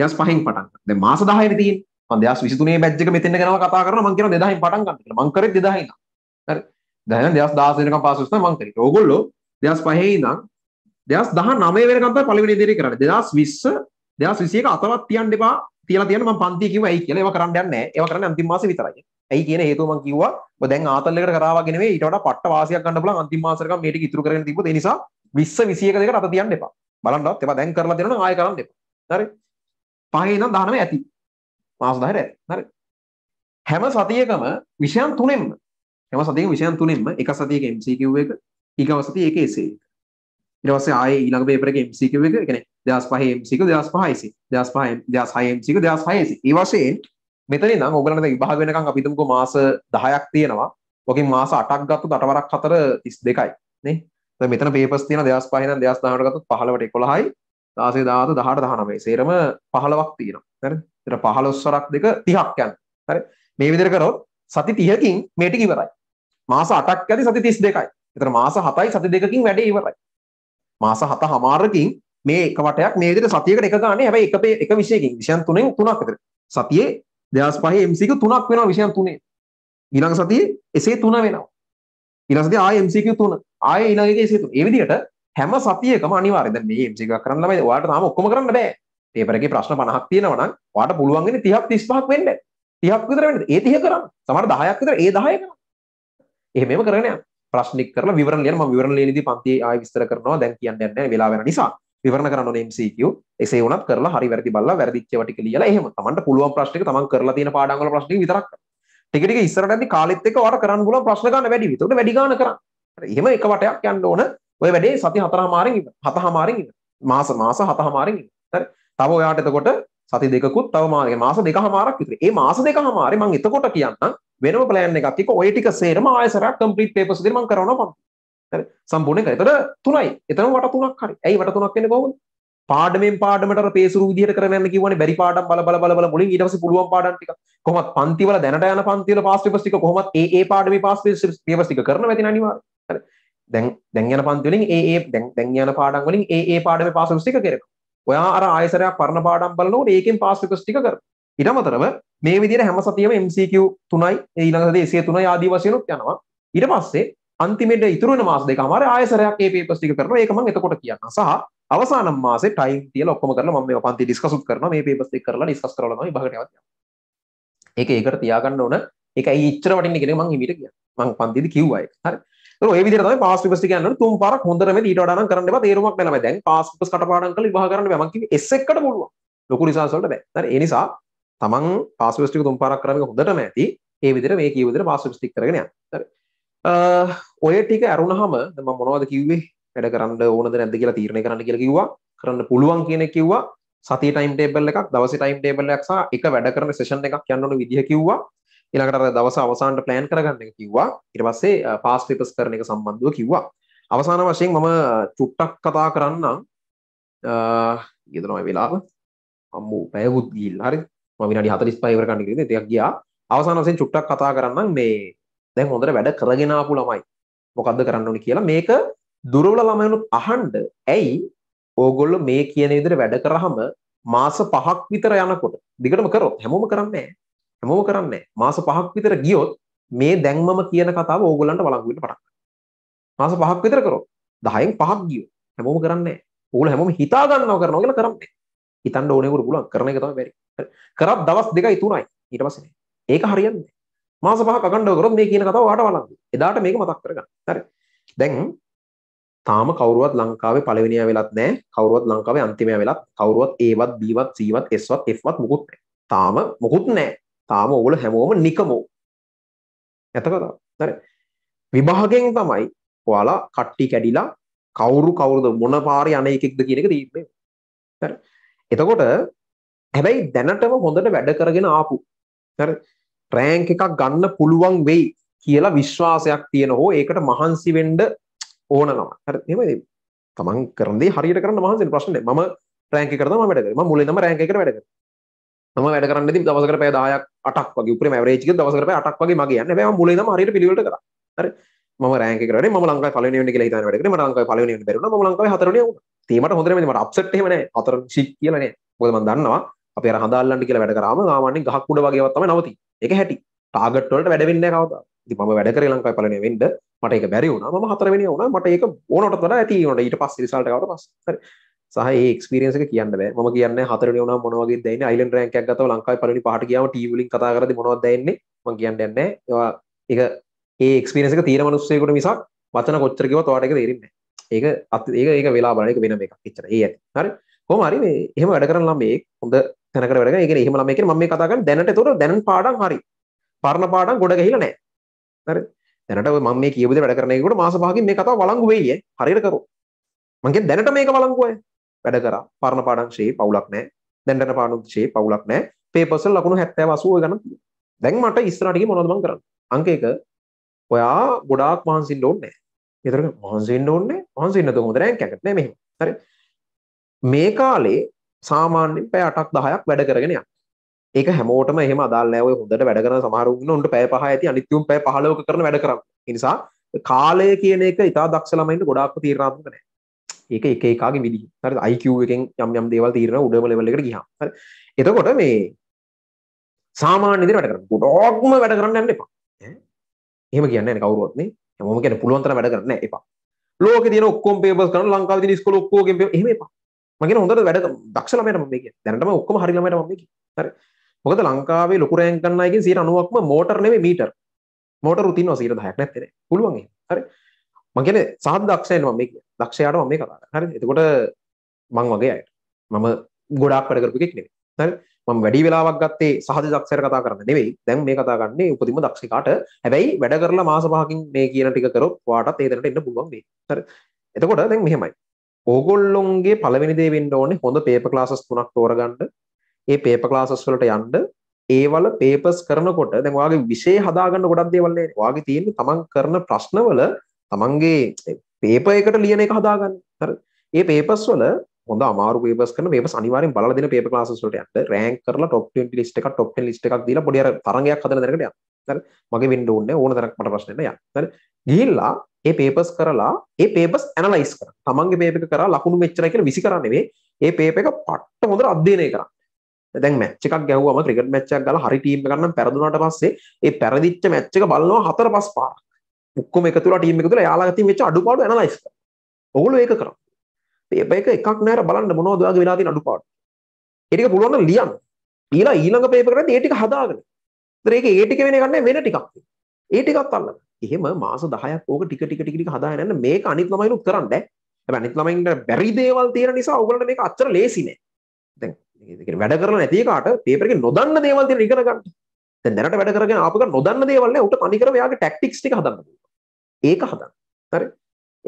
2005න් පටන් ගන්න. දැන් මාස 10යිනේ තියෙන්නේ. මම 2023 බැච් එක මෙතෙන් ගෙනලා කතා කරනවා මම කියනවා 2000න් පටන් ගන්න කියලා. මම කරේ 2000 ඉඳන්. හරි. දැන් 2016 වෙනකම් පාස් වුණා මම කරේ. ඕගොල්ලෝ දෙදස් පහේ ඉඳන් දෙදස් දහ නවය වෙනකම් තමයි පළවෙනි ඉදිරි කරන්නේ. දෙදස් 20 දෙදස් 21 අතවත් තියන්න එපා තියලා තියෙන මම පන්තිය කිව්වා ඇයි කියලා. ඒවා කරන්න යන්නේ නැහැ. ඒවා කරන්නේ අන්තිම මාසේ විතරයි. ඇයි කියන හේතුව මම කිව්වා. ඔබ දැන් ආතල් එකට කරා වගේ නෙවෙයි ඊට වඩා පට්ට වාසියක් ගන්න පුළුවන් අන්තිම මාසෙකම මේ ටික ඉතුරු කරගෙන තිබ්බොත් ඒ නිසා 20 21 දෙකට අත තියන්න එපා. බලන්නවත් ඒවා දැන් කරලා දෙනවා නම් ආයෙ කරන්න එපා. හරි? පහේ ඉඳන් 19 ඇති. මාස 10 ඇති. හරි? හැම සතියකම විෂයන් තුනෙන්ම හැම සතියකම විෂයන් තුනෙන්ම එක සතියක MCQ එක ඊගවසති ඒක එසේ ඊට පස්සේ ආයේ ඊළඟ පේපර් එකේ MCQ එක ඒ කියන්නේ 2005 MCQ 2005 2005 2006 MCQ 2006 ඒ වශයෙන් මෙතන නම් ඕගලන්ට විභාග වෙනකන් අපි හිතමුකෝ මාස 10ක් තියෙනවා ඔකෙන් මාස 8ක් ගත්තොත් 8 වරක් 4 32යි නේ දැන් මෙතන පේපර්ස් තියෙනවා 2005 ඉඳන් 2018ට ගත්තොත් 15ට 11යි 16 17 18 19 සේරම 15ක් තියෙනවා හරි ඒතර 15 වරක් දෙක 30ක් යන හරි මේ විදිහට කරොත් සති 30කින් මේ ටික ඉවරයි මාස 8ක් ඇති සති 32යි එතන මාස 7යි සති දෙකකින් වැඩේ ඉවරයි. මාස 7 හමාරකින් මේ එක වටයක් මේ විදිහට සතියකට එක ගන්න හැබැයි එක එක විෂයකින් විෂයන් තුනෙන් තුනක් විතර. සතියේ 2005 MCQ තුනක් වෙනවා විෂයන් තුනේ. ඊළඟ සතියේ එසේ තුන වෙනවා. ඊළඟ සතියේ ආයෙ MCQ තුන. ආයෙ ඊළඟ එකේ එසේ තුන. මේ විදිහට හැම සතියකම අනිවාර්යයෙන් දැන් මේ MCQ එකක් කරන්න ළමයි ඔයාලට තාම ඔක්කොම කරන්න බෑ. පේපර් එකේ ප්‍රශ්න 50ක් තියෙනවා නම් ඔයාලට පුළුවන් වෙන්නේ 30ක් 35ක් වෙන්න. 30ක් විතර වෙන්න. ඒ 30 කරන්න. සමහර 10ක් විතර ඒ 10 කරන්න. එහෙමම කරගෙන යන්න. ප්‍රශ්නික් කරලා විවරණ ලියන මම විවරණ ලියනදී පන්තියේ ආයෙ විස්තර කරනවා දැන් කියන්න යන්නේ විලා වෙන නිසා විවරණ කරන්න ඕනේ MCQ එසේ වුණත් කරලා හරි වැරදි බලලා වැරදිච්ච ඒවා ටික ලියලා එහෙම තමන්ට පුළුවන් ප්‍රශ්න ටික තමන් කරලා තියෙන පාඩම් වල ප්‍රශ්න ටික විතරක් ටික ටික ඉස්සරට යද්දි කාලෙත් එක්ක ඔයාලට කරන්න පුළුවන් ප්‍රශ්න ගන්න වැඩි විතර වැඩි ගන්න කරා එහෙම එක වටයක් යන්න ඕන ඔය වැඩේ සති හතරමාරෙන් ඉන්න හතමාරෙන් ඉන්න මාස මාස හතමාරෙන් ඉන්න හරි තව ඔයාට එතකොට සති දෙකකුත් තව මාස දෙකමාරක් විතර ඒ මාස දෙකමාරේ මම එතකොට කියන්නම් වෙනම ප්ලෑන් එකක් එක ඔය ටික සේරම ආයසරක් කම්ප්ලීට් පේපර්ස් දෙන්න මම කරනවා මම. හරි සම්පූර්ණ කරා. එතකොට තුනයි. එතනම වට තුනක් හරි. ඇයි වට තුනක් වෙන්නේ කොහොමද? පාඩමෙන් පාඩමට අර පේසුරු විදිහට කරගෙන යන්න කිව්වනේ බැරි පාඩම් බල බල බල බල මුලින් ඊට පස්සේ පුළුවන් පාඩම් ටික කොහොමත් පන්තිවල දැනට යන පන්තිවල පාස් පේපර්ස් ටික කොහොමත් ඒ ඒ පාඩමේ පාස් පේපර්ස් ටික කරනවා ඇතින අනිවාර්යයෙන්. හරි. දැන් දැන් යන පන්ති වලින් ඒ ඒ දැන් දැන් යන පාඩම් වලින් ඒ ඒ පාඩමේ පාස් පේපර්ස් ටික කරනවා. ඔයා අර ආයසරයක් පරණ පාඩම් බලනකොට ඒකෙන් පාස් පේපර්ස් ටික කරනවා. ඉටමතරව මේ විදිර හැම සතියම MCQ තුනයි ඊළඟ දේශය තුන ආදී වශයනුත් යනවා ඉට පස්සේ අන්තිමට ඉතුරුවන මාස දෙක මාර ආයසරයක් ඒ පේපස් ටික කරනවා ඒක මම එතකොට කියන්න සහ අවසාන මාසේ ටයිම් තියලා ඔක්කොම කරලා මම මේ පන්ති ඩිස්කස් කරනවා මේ පේපස් ටික කරලා ඩිස්කස් කරලා තමයි භාගට යවන්නේ ඒක ඒකට තියාගන්න ඕන ඒක ඇයි ඉච්චර වටින්නේ කියන එක මම හිමීට කියනවා මං පන්තිදි කිව්වා ඒක. හරි. ඒතකොට ඒ විදිහට තමයි පාස් පේපර්ස් ටික යනකොට තුන් පාරක් හොඳටම ඊට වඩා නම් කරන්න එපා තේරුමක් නැහැ. දැන් පාස් පේපර්ස් කටපාඩම් කරලා විභාග කරන්න බෑ. මං කිව්වේ S එකකට පුළුවන්. ලොකු රිසර්ච් වලට බෑ. හරි. ඒ නිසා තමන් පාස්ටික තුම් පරක් කරන්න හොදටම ඇති ඒ විදිර මේ කිවදර පාස්ටික් කරගෙන ඔය ටික ඇරුණහම දම මොනවද කිව්වේ වැඩ කරන්න ඕනද නැද කියලා තීරණය කරන්න කියලා කිව්වා කරන්න පුළුවන් කියන කිව්වා සති ටයිම් ටේබල් එකක් දවස ටයිම් ටේබල් එකක් සහ එක වැඩ කරන සෙෂන් එකක් යන්නන විදිහ කිව්වා ඊළඟට දවස අවසානට ප්ලෑන් කරගන්න එක කිව්වා ඊට පස්සේ පාස් පේපර්ස් කරන එක සම්බන්ධව කිව්වා අවසාන වශයෙන් මම චුට්ටක් කතා කරන්නම් ගෙදනවා වෙලාව අම්මෝ පැයකුත් ගිල් හරි විනාඩි 45 ඉවර කරන්න කිව්වේ ටිකක් ගියා අවසාන වශයෙන් චුට්ටක් කතා කරන්නම් මේ දැන් හොඳට වැඩ කරගෙන ආපු ළමයි මොකද්ද කරන්න ඕනේ කියලා මේක දුර්වල ළමයිනුත් අහන්න ඇයි ඕගොල්ලෝ මේ කියන විදිහට වැඩ කරාම මාස 5ක් විතර යනකොට දිගටම කරොත් හැමෝම කරන්නේ හැමෝම කරන්නේ මාස 5ක් විතර ගියොත් මේ දැන් මම කියන කතාව ඕගොල්ලන්ට වළංගු වෙන්න පටන් මාස 5ක් විතර කරොත් 10න් 5ක් ගියොත් හැමෝම කරන්නේ ඕගොල්ලෝ හැමෝම හිතා ගන්නව කරනවා කියලා කරන්නේ හිතන්න ඕනෙකුට පුළුවන් කරන එක තමයි බැරි. කරත් දවස් දෙකයි තුනයි ඊට පස්සේ ඒක හරියන්නේ මාස පහක් අකණ්ඩව කරොත් මේ කියන කතාව ඔයාට වළංගුයි. එදාට මේක මතක් කරගන්න. හරි. දැන් තාම කවුරුවත් ලංකාවේ පළවෙනියා වෙලත් නැහැ. කවුරුවත් ලංකාවේ අන්තිමයා වෙලත් කවුරුවත් ඒවත් බීවත් සීවත් එස්වත් එෆ්වත් මුකුත් නැහැ. තාම මුකුත් නැහැ. තාම ඕගොල්ලෝ හැමෝම නිකමෝ. නැත කතාව. හරි. විභාගයෙන් තමයි ඔයාලා කට්ටි කැඩිලා කවුරු කවුරුද මොන පාරේ අනේකෙක්ද කියන එක තීරණය. හරි. එතකොට හැබැයි දැනටම හොඳට වැඩ කරගෙන ආපු රෑංක එකක් ගන්න පුළුවන් වෙයි කියලා විශ්වාසයක් තියෙන හෝ ඒකට මහන්සි වෙන්ඩ ඕන නම හරි තමන් කරදේ හරියට කරන්න මහන්සේ ප්‍රශ්න ම රෑක කරම වැඩ ම මුල ම රෑකට වැඩ ම වැඩ කරන්න ති දවසකර පෑදායක් අටක් වගේ උපර මැරේජික දවසකර අටක් වගේ මගේ යන්න බෑ මුල හරියට පිළිවට කර හරි ම රෑක කර ම ලංකා පල ට ල ට ම ලංකා පල ර ලංකා හතර තීමට හොඳරම මට අප්සට් එහෙම නැහැ හතර ශික් කියලා නෑ මොකද මම දන්නවා අපි අර හඳාල්ලන්න කියලා වැඩ කරාම සාමාන්‍යයෙන් ගහක් උඩ වගේවත් තමයි නවතින්නේ ඒක හැටි ටාගට් වලට වැඩ වෙන්නේ නැහැ කවදා ඉතින් මම වැඩ කරේ ලංකාවේ පළවෙනි වෙන්න මට ඒක බැරි වුණා මම හතරවෙනිය වුණා මට ඒක ඕනටත් වඩා ඇති වුණා ඊට පස්සේ රිසල්ට් එකට පස්සේ හරි සහ ඒ එක්ස්පීරියන්ස් එක කියන්න බෑ මම කියන්නේ හතරවෙනි වුණා මොන වගේද දැනෙන්නේ අයිලන්ඩ් රෑන්ක් එකක් ගත්තාම ලංකාවේ පළවෙනි පහට ගියාම ටීවී වලින් කතා කරද්දි මොනවද දැනෙන්නේ මම කියන්නේ නැහැ ඒවා ඒක ඒ එක්ස්පීරියන්ස් එක තීර මිනිස්සෙකුට මිසක් වචන කොච්චර කිව්වත් ඔයාලට ඒක තේරෙන්නේ ඒක අපි ඒක ඒක වෙලා බලන එක වෙනම එකක් එච්චර. ඒ ඇති. හරි. කොහොම හරි මේ එහෙම වැඩ කරන ළමයි හොඳ තැනකට වැඩ කරන. ඒ කියන්නේ එහෙම ළමයි කියන්නේ මම මේ කතා කරන්නේ දැනට ඒතකොට දැනන් පාඩම් හරි. පරණ පාඩම් ගොඩ ගහිලා නැහැ. හරි. දැනට ඔය මම මේ කියපු දේ වැඩ කරන එකකට මාස පහකින් මේ කතාව වළංගු වෙයි ඈ. හරියට කරොත්. මං කියන්නේ දැනට මේක වළංගු අය. වැඩ කරා. පරණ පාඩම් ශ්‍රේ පවුලක් නැහැ. දැනට පාඩම් ශ්‍රේ පවුලක් නැහැ. පේපර්ස් වල ලකුණු 70 80 ඔය ගණන් තියෙනවා. දැන් මට ඉස්සරහට ගිහින් මොනවද මං කරන්නේ? අංක එක ඔයා ගොඩාක් මහන්සිෙන් ඕනේ නැහැ. එතර වහන්සේන්න ඕන්නේ වහන්සේන්න හොදරෑ කැටන මෙ තර මේ කාලේ සාමාන්‍යෙන් පැ අටක් දහයක් වැඩ කරගෙනය ඒක හැමෝටම එහම අදාලෑව හොඳට වැඩකර සමහරුන්න උන්ට පැ පහ ඇති අනිත්‍යුම් පැ පහලෝක කරන වැඩ කරම් නිසා කාලය කියන එක ඉතා දක්ෂලමයින්න ගොඩක් තීරණාත්මකන ඒක එක එකගේ විදි හරි අයික එකෙන් යම් යම් දේවල් තීරණ උඩම ලෙවල්ලට ගිහ එතකොට මේ සාමාන්‍යදි වැඩ කරන්න ගොඩක්ම වැඩ කරන්න ඇන්න එපා එහෙම කියන්න කවුරුවත්න්නේ මම කියන්නේ පුළුවන් තරම් වැඩ කරන්න එපා. ලෝකේ තියෙන ඔක්කොම පේපර්ස් කරන ලංකාවේ තියෙන ඉස්කෝල ඔක්කොගෙන් පේපර් එහෙම එපා. මම කියන්නේ හොඳට වැඩ දක්ෂ ළමයට මම මේ කියන්නේ. දැනටම ඔක්කොම හරි ළමයට මම මේ කියන්නේ. හරි. මොකද ලංකාවේ ලොකු රෑන්ක් ගන්න අයගෙන් 90%ක්ම මෝටර් නෙමෙයි මීටර්. මෝටර් උතින්නවා 10%ක් නැත්තේ නේ. පුළුවන් එහෙම. හරි. මම කියන්නේ සාත් දක්ෂයන් මම මේ කියන්නේ. දක්ෂයාට මම මේ කතා කරන්නේ. හරි. එතකොට මං වගේ අයට. මම ගොඩාක් වැඩ කරපු එකෙක් නෙමෙයි. හරි. මම වැඩි වෙලාවක් ගත්තේ සහජ දක්ෂයට කතා කරන්න නෙවෙයි. දැන් මේ කතා ගන්නේ උපතින්ම දක්ෂිකාට. හැබැයි වැඩ කරලා මාස පහකින් මේ කියන ටික කරොත් වාටත් ඒ දැනට එන්න පුළුවන් වෙයි. හරි. එතකොට දැන් මෙහෙමයි. ඕගොල්ලොන්ගේ පළවෙනි දේ වෙන්න ඕනේ හොඳ පේපර් ක්ලාසස් තුනක් තෝරගන්න. ඒ පේපර් ක්ලාසස් වලට යන්න. ඒවල පේපර්ස් කරනකොට දැන් ඔයාගේ විෂය හදාගන්න ගොඩක් දේවල් නේද? ඔයාගේ තියෙන්නේ තමන් කරන ප්‍රශ්නවල තමන්ගේ පේපර් එකට ලියන එක හදාගන්න. හරි. ඒ පේපර්ස් වල හොඳ අමාරු පේපර්ස් කරන මේපස් අනිවාර්යෙන් බලලා දෙන පේපර් ක්ලාසස් වලට යන්න රෑන්ක් කරලා top 20 list එකක් top 10 list එකක් දීලා පොඩි අර තරඟයක් හදලා දැනකට යන්න. හරි මගේ වෙන්න ඕනේ ඕන තරක් මට ප්‍රශ්න නැහැ යන්න. හරි ගිහිල්ලා ඒ පේපර්ස් කරලා ඒ පේපර්ස් ඇනලයිස් කරන්න. තමන්ගේ පේපර් එක කරා ලකුණු මෙච්චරයි කියලා විසි කරන්නේ නෙවෙයි. ඒ පේපර් එක පට්ට හොඳට අධ්‍යයනය කරන්න. දැන් මැච් එකක් ගැහුවම ක්‍රිකට් මැච් එකක් ගාලා හරි ටීම් එකක් නම් පෙරදුනාට පස්සේ ඒ පෙරදිච්ච මැච් එක බලනවා හතර පහ පාරක්. ඔක්කොම එකතුලා ටීම් එක තුලා යාලා ගතින් වෙච්ච අඩුපාඩු ඇනලයිස් කරනවා. ඔගොල්ලෝ ඒක කරනවා. මේ එක එකක් නෑර බලන්න මොනවද ඔයාගේ වෙලා තියෙන අඩුපාඩු. ඒ ටික පුළුවන් නම් ලියන්න. ඊළඟ ඊළඟ පේපර් එකට ඒ ටික හදාගන්න. ඒතර ඒක ඒ ටික වෙන එකක් නෑ වෙන ටිකක්. ඒ ටිකත් අල්ලන්න. එහෙම මාස 10ක් ඕක ටික ටික ටික ටික හදාගෙන යන්න මේක අනිත් ළමයිනුත් කරන්න ඈ. හැබැයි අනිත් ළමයින්ට බැරි දේවල් තියෙන නිසා ඕගලන්ට මේක අච්චර ලේසි නෑ. දැන් වැඩ කරලා නැති කාට පේපර් එකේ නොදන්න දේවල් තියෙන ඉගෙන ගන්න. දැන් දැනට වැඩ කරගෙන ආපු ගමන් නොදන්න දේවල් නෑ උට තනි කර එයාගේ ටැක්ටික්ස් ටික හදන්න. ඒක හදන්න. හරි?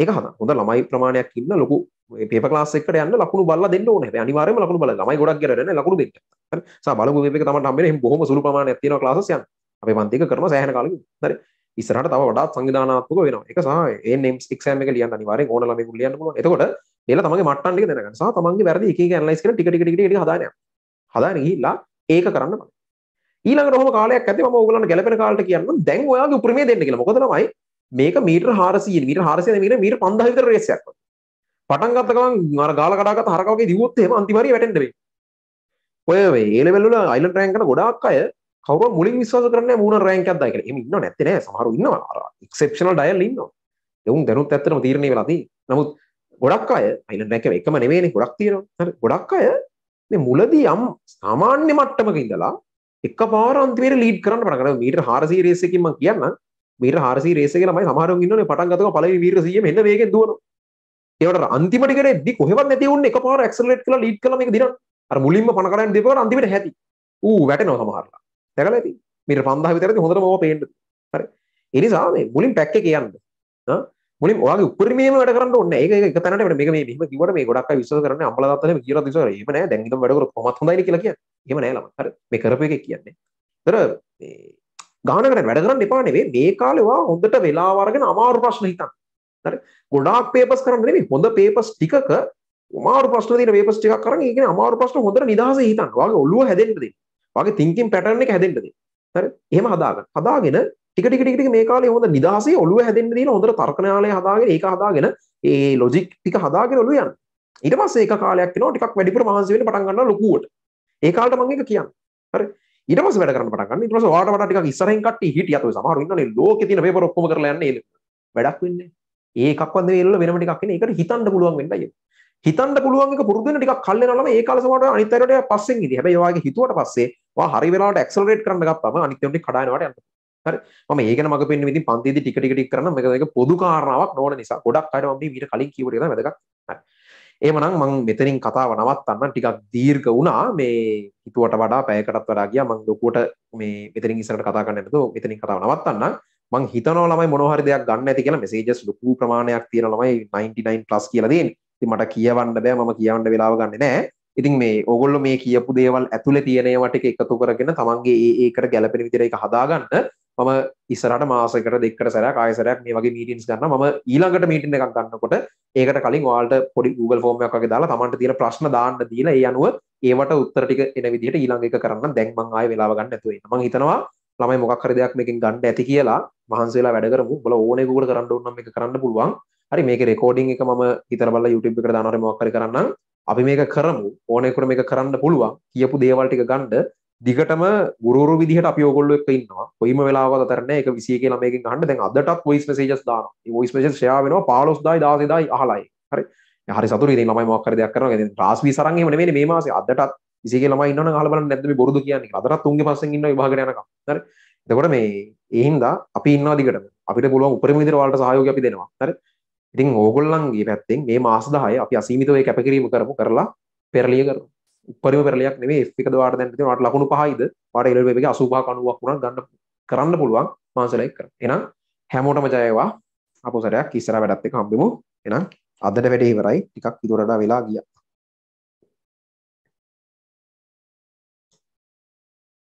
ඒක හදන්න. හොඳ ළමයි ප්‍රමාණයක් ඉන්න ලොකු පේප ලාස්සෙකට යන්න ලකුණු බල්ලා දෙන්න ඕනේ. අනිවාර්යයෙන්ම ලකුණු බලලා ළමයි ගොඩක් ගරන ලකුණු දෙන්න. හරි. සා බලමු වේප් එක තමයි හම්බෙන්නේ. එහෙනම් බොහොම සුළු ප්‍රමාණයක් තියෙනවා ක්ලාසස් යන්න. අපේ පන්ති එක කරන සෑහෙන කාලෙක. හරි. ඉස්සරහට තව වඩාත් සංවිධානාත්මක වෙනවා. ඒක සහ එන්එම්ස් එක්සෑම් එක ලියන්න අනිවාර්යෙන් ඕන ළමයෙකුට ලියන්න පුළුවන්. එතකොට ඒලා තමන්ගේ මට්ටම් ටික දැනගන්න. සහ තමන්ගේ වැරදි එක එක ඇනලයිස් කරලා ටික ටික ටික ටික හදාගෙන යන්න. හදාගෙන ගිහිල්ලා ඒක කරන්න බලන්න. ඊළඟට ඔහොම කාලයක් ඇද්දි මම ඕගොල්ලන්ට ගැලපෙන කාලට කියන්නම් දැන් ඔයාගේ උපරිමය දෙන්න කියලා. මොකද ළමයි මේක මීටර් 400 මීටර් 400 මීටර් මීටර් 5000 විතර රේස් එකක් වගේ. පටන් ගත්ත ගමන් අර ගාල කඩා ගත්ත හරකා වගේ දිව්වොත් එහෙම අන්තිම හරිය වැටෙන්න වෙයි. ඔය මේ ඒ ලෙවල් වල අයිලන්ඩ් රෑන්ක් කරන ගොඩාක් අය කවුරු මුලින් විශ්වාස කරන්නේ නැහැ මූණ රෑන්ක් එකක් දායි කියලා. එහෙම ඉන්නව නැත්තේ නෑ සමහරව ඉන්නවා. අර එක්සෙප්ෂනල් ඩයල් ඉන්නවා. එවුන් දැනුත් ඇත්තටම තීරණය වෙලා තියෙන්නේ. නමුත් ගොඩක් අය අයිලන්ඩ් රෑන්ක් එකම නෙමෙයිනේ ගොඩක් තියෙනවා. හරි ගොඩක් අය මේ මුලදී යම් සාමාන්‍ය මට්ටමක ඉඳලා එකපාර අන්තිමේට ලීඩ් කරන්න පටන් ගන්නවා. මීටර් 400 රේස් එකකින් මම කියන්නම්. මීටර් 400 රේස් එකේ ළමයි සමහරවෝ ඉන්නෝනේ පටන් ගත්තම පළවෙනි මීටර් 100 මෙන්න වේගෙන් දුවනවා. ඒවට අන්තිම ටිකට එද්දි කොහෙවත් නැති වුණේ එකපාර ඇක්සලරේට් කරලා ලීඩ් කරලා මේක දිනන අර මුලින්ම පණ කඩන්න දීපුවා අන්තිමට හැටි ඌ වැටෙනවා සමහරලා දැකලා ඇති මීට 5000 විතරදී හොඳටම ඕවා පේන්න හරි ඒ නිසා මේ මුලින් පැක් එකේ යන්න ආ මුලින් ඔයාගේ උපරිමයේම වැඩ කරන්න ඕනේ. ඒක එක තැනට වැඩ මේක මේ මෙහෙම කිව්වට මේ ගොඩක් අය විශ්වාස කරන්නේ අම්බල තාත්තලා මේ කියලා විශ්වාස කරන්නේ. එහෙම නෑ. දැන් ඉඳන් වැඩ කරොත් කොහොමත් හොඳයිනේ කියලා කියන්නේ. එහෙම නෑ ළමයි. හරි. මේ කරපු එකේ කියන්නේ. ඒතර මේ ගානකට වැඩ කරන්න එපා නෙවෙයි. මේ කාලේ ඔයා හොඳට වෙලා වරගෙන අමාරු ප්‍රශ්න හිතන්න. හරි ගොඩාක් පේපස් කරන්න නෙමෙයි හොඳ පේපස් ටිකක අමාරු ප්‍රශ්න තියෙන පේපස් ටිකක් කරන් ඒ කියන්නේ අමාරු ප්‍රශ්න හොඳට නිදහසේ හිතන්න. වාගේ ඔළුව හැදෙන්න දෙන්න. වාගේ thinking pattern එක හැදෙන්න දෙන්න. හරි? එහෙම හදාගන්න. හදාගෙන ටික ටික ටික ටික මේ කාලේ හොඳ නිදහසේ ඔළුව හැදෙන්න දෙන හොඳට තර්කනාලය හදාගෙන ඒක හදාගෙන ඒ ලොජික් ටික හදාගෙන ඔළුව යන්න. ඊට පස්සේ ඒක කාලයක් යනවා ටිකක් වැඩිපුර මහන්සි වෙන්න පටන් ගන්නවා ලොකුවට. ඒ කාලේට මම ඒක කියන්නේ. හරි? ඊට පස්සේ වැඩ කරන්න පටන් ගන්න. ඊට පස්සේ ඔයාලට වඩා ටිකක් ඉස්සරහින් කට්ටිය හිටියත් ඔය සමහරව ඉන්නනේ ලෝකේ තියෙන පේපර් ඔක්කොම කරලා යන්නේ වැඩක් වෙන්නේ නැහැ. ඒ එකක්වත් නෙවෙයි එල්ල වෙනම ටිකක් එන. ඒකට හිතන්න පුළුවන් වෙන්න අයියෝ. හිතන්න පුළුවන් එක පුරුදු වෙන ටිකක් කල් වෙනවා නම් ඒ කාලේ සමහරට අනිත් අයරට පස්සෙන් ඉදී. හැබැයි ඔයාගේ හිතුවට පස්සේ ඔයා හරි වෙලාවට ඇක්සලරේට් කරන්න ගත්තාම අනිත් ඒවා ටික කඩායනවාට යනවා. හරි මම ඒකන මග පෙන්වෙ ඉතින් පන්තිදී ටික ටික ටික කරන මේක මේක පොදු කාරණාවක් නොවන නිසා ගොඩක් අය මම මීට කලින් කියපු ටික තමයි වැදගත්. හරි. එහෙමනම් මම මෙතනින් කතාව නවත්තන්න ටිකක් දීර්ඝ වුණා මේ හිතුවට වඩා පැයකටත් වඩා ගියා මම ලොකුවට මේ මෙතනින් ඉස්සරහට කතා කරන්න නැතුව මෙතනින් කතාව නවත්තන්නම්. මං හිතනවා ළමයි මොනහරි දෙයක් ගන්න ඇති කියලා මෙසේජස් ලොකු ප්‍රමාණයක් තියෙන ළමයි 99 plus කියලා තියෙන්නේ. ඉතින් මට කියවන්න බෑ මම කියවන්න වෙලාව ගන්නෙ නෑ. ඉතින් මේ ඕගොල්ලෝ මේ කියපු දේවල් ඇතුලේ තියෙන ඒවා ටික එකතු කරගෙන තමන්ගේ ඒ ඒකට ගැළපෙන විදිහට ඒක හදාගන්න මම ඉස්සරහට මාසයකට දෙකකට සැරයක් ආයෙ සැරයක් මේ වගේ මීටින්ස් ගන්නවා. මම ඊළඟට මීටින් එකක් ගන්නකොට ඒකට කලින් ඔයාලට පොඩි Google form එකක් වගේ දාලා තමන්ට තියෙන ප්‍රශ්න දාන්න දීලා ඒ අනුව ඒවට උත්තර ටික එන විදිහට ඊළඟ එක කරන්න දැන් මං ආයෙ වෙලාව ගන්න නැතුව ඉන්න. මං හිතනවා ළමයි මොකක් හරි දෙයක් මේකෙන් ගන්න ඇති කියලා මහන්සේලා වැඩ කරමු බල ඕනෙකුට කරන්න ඕනම් එක කරන්න පුළුවන් හරි මේක රෙකෝඩිං එක ම ඉතර බල යුටප් එකට දානර මොක්කර කරන්න අපි මේක කරමු ඕනෙකුට මේක කරන්න පුළුවන් කියපු දේවල්ටික ගණ්ඩ දිගටම ගුරු විදිහට අපි ඔගොල්ලො එක ඉන්නවා කොයිම වෙලාව තරන එක විසිය කියලා මේකින් ගන්න දැන් අදටත් වොයිස් මෙසේජස් දාන වොයිස් මෙසේජ් ෂෙයා වෙනවා 15000යි 10000යි අහලයි හරි හරි සතුටු ඉතින් ළමයි මොකක් හරි දෙයක් කරනවා ඉතින් රාස්වි සරන් එහෙම නෙමෙයි මේ මාසේ අදටත් විසිය කියලා ළමයි ඉන්නවනම් අහලා බලන්න නැද්ද මේ බොරුද කියන්නේ කියලා අදටත් උන්ගේ පස්සෙන් ඉන්නවා විභාගයට යනකම් හරි එතකොට මේ ඒහින්දා අපි ඉන්නවාදිකට අපිට පුළුවන් උපරිම විදිහට ඔයාලට සහයෝගය අපි දෙනවා. හරි. ඉතින් ඕගොල්ලන්ගේ පැත්තෙන් මේ මාස 10 අපි අසීමිතව ඒ කැපකිරීම කරමු කරලා පෙරලිය කරමු. උපරිම පෙරලියක් නෙමෙයි F එක දවාට දැන් තියෙනවා. ඔයාලට ලකුණු 5යිද? ඔයාලට එළවලු එකේ 85 90ක් වුණා ගන්න කරන්න පුළුවන් මාසලයක් කරමු. එහෙනම් හැමෝටම ජය වේවා. අපෝ සරයක් ඉස්සරහ වැඩත් එක හම්බෙමු. එහෙනම් අදට වැඩේ ඉවරයි. ටිකක් ඉදොරට වෙලා ගියා.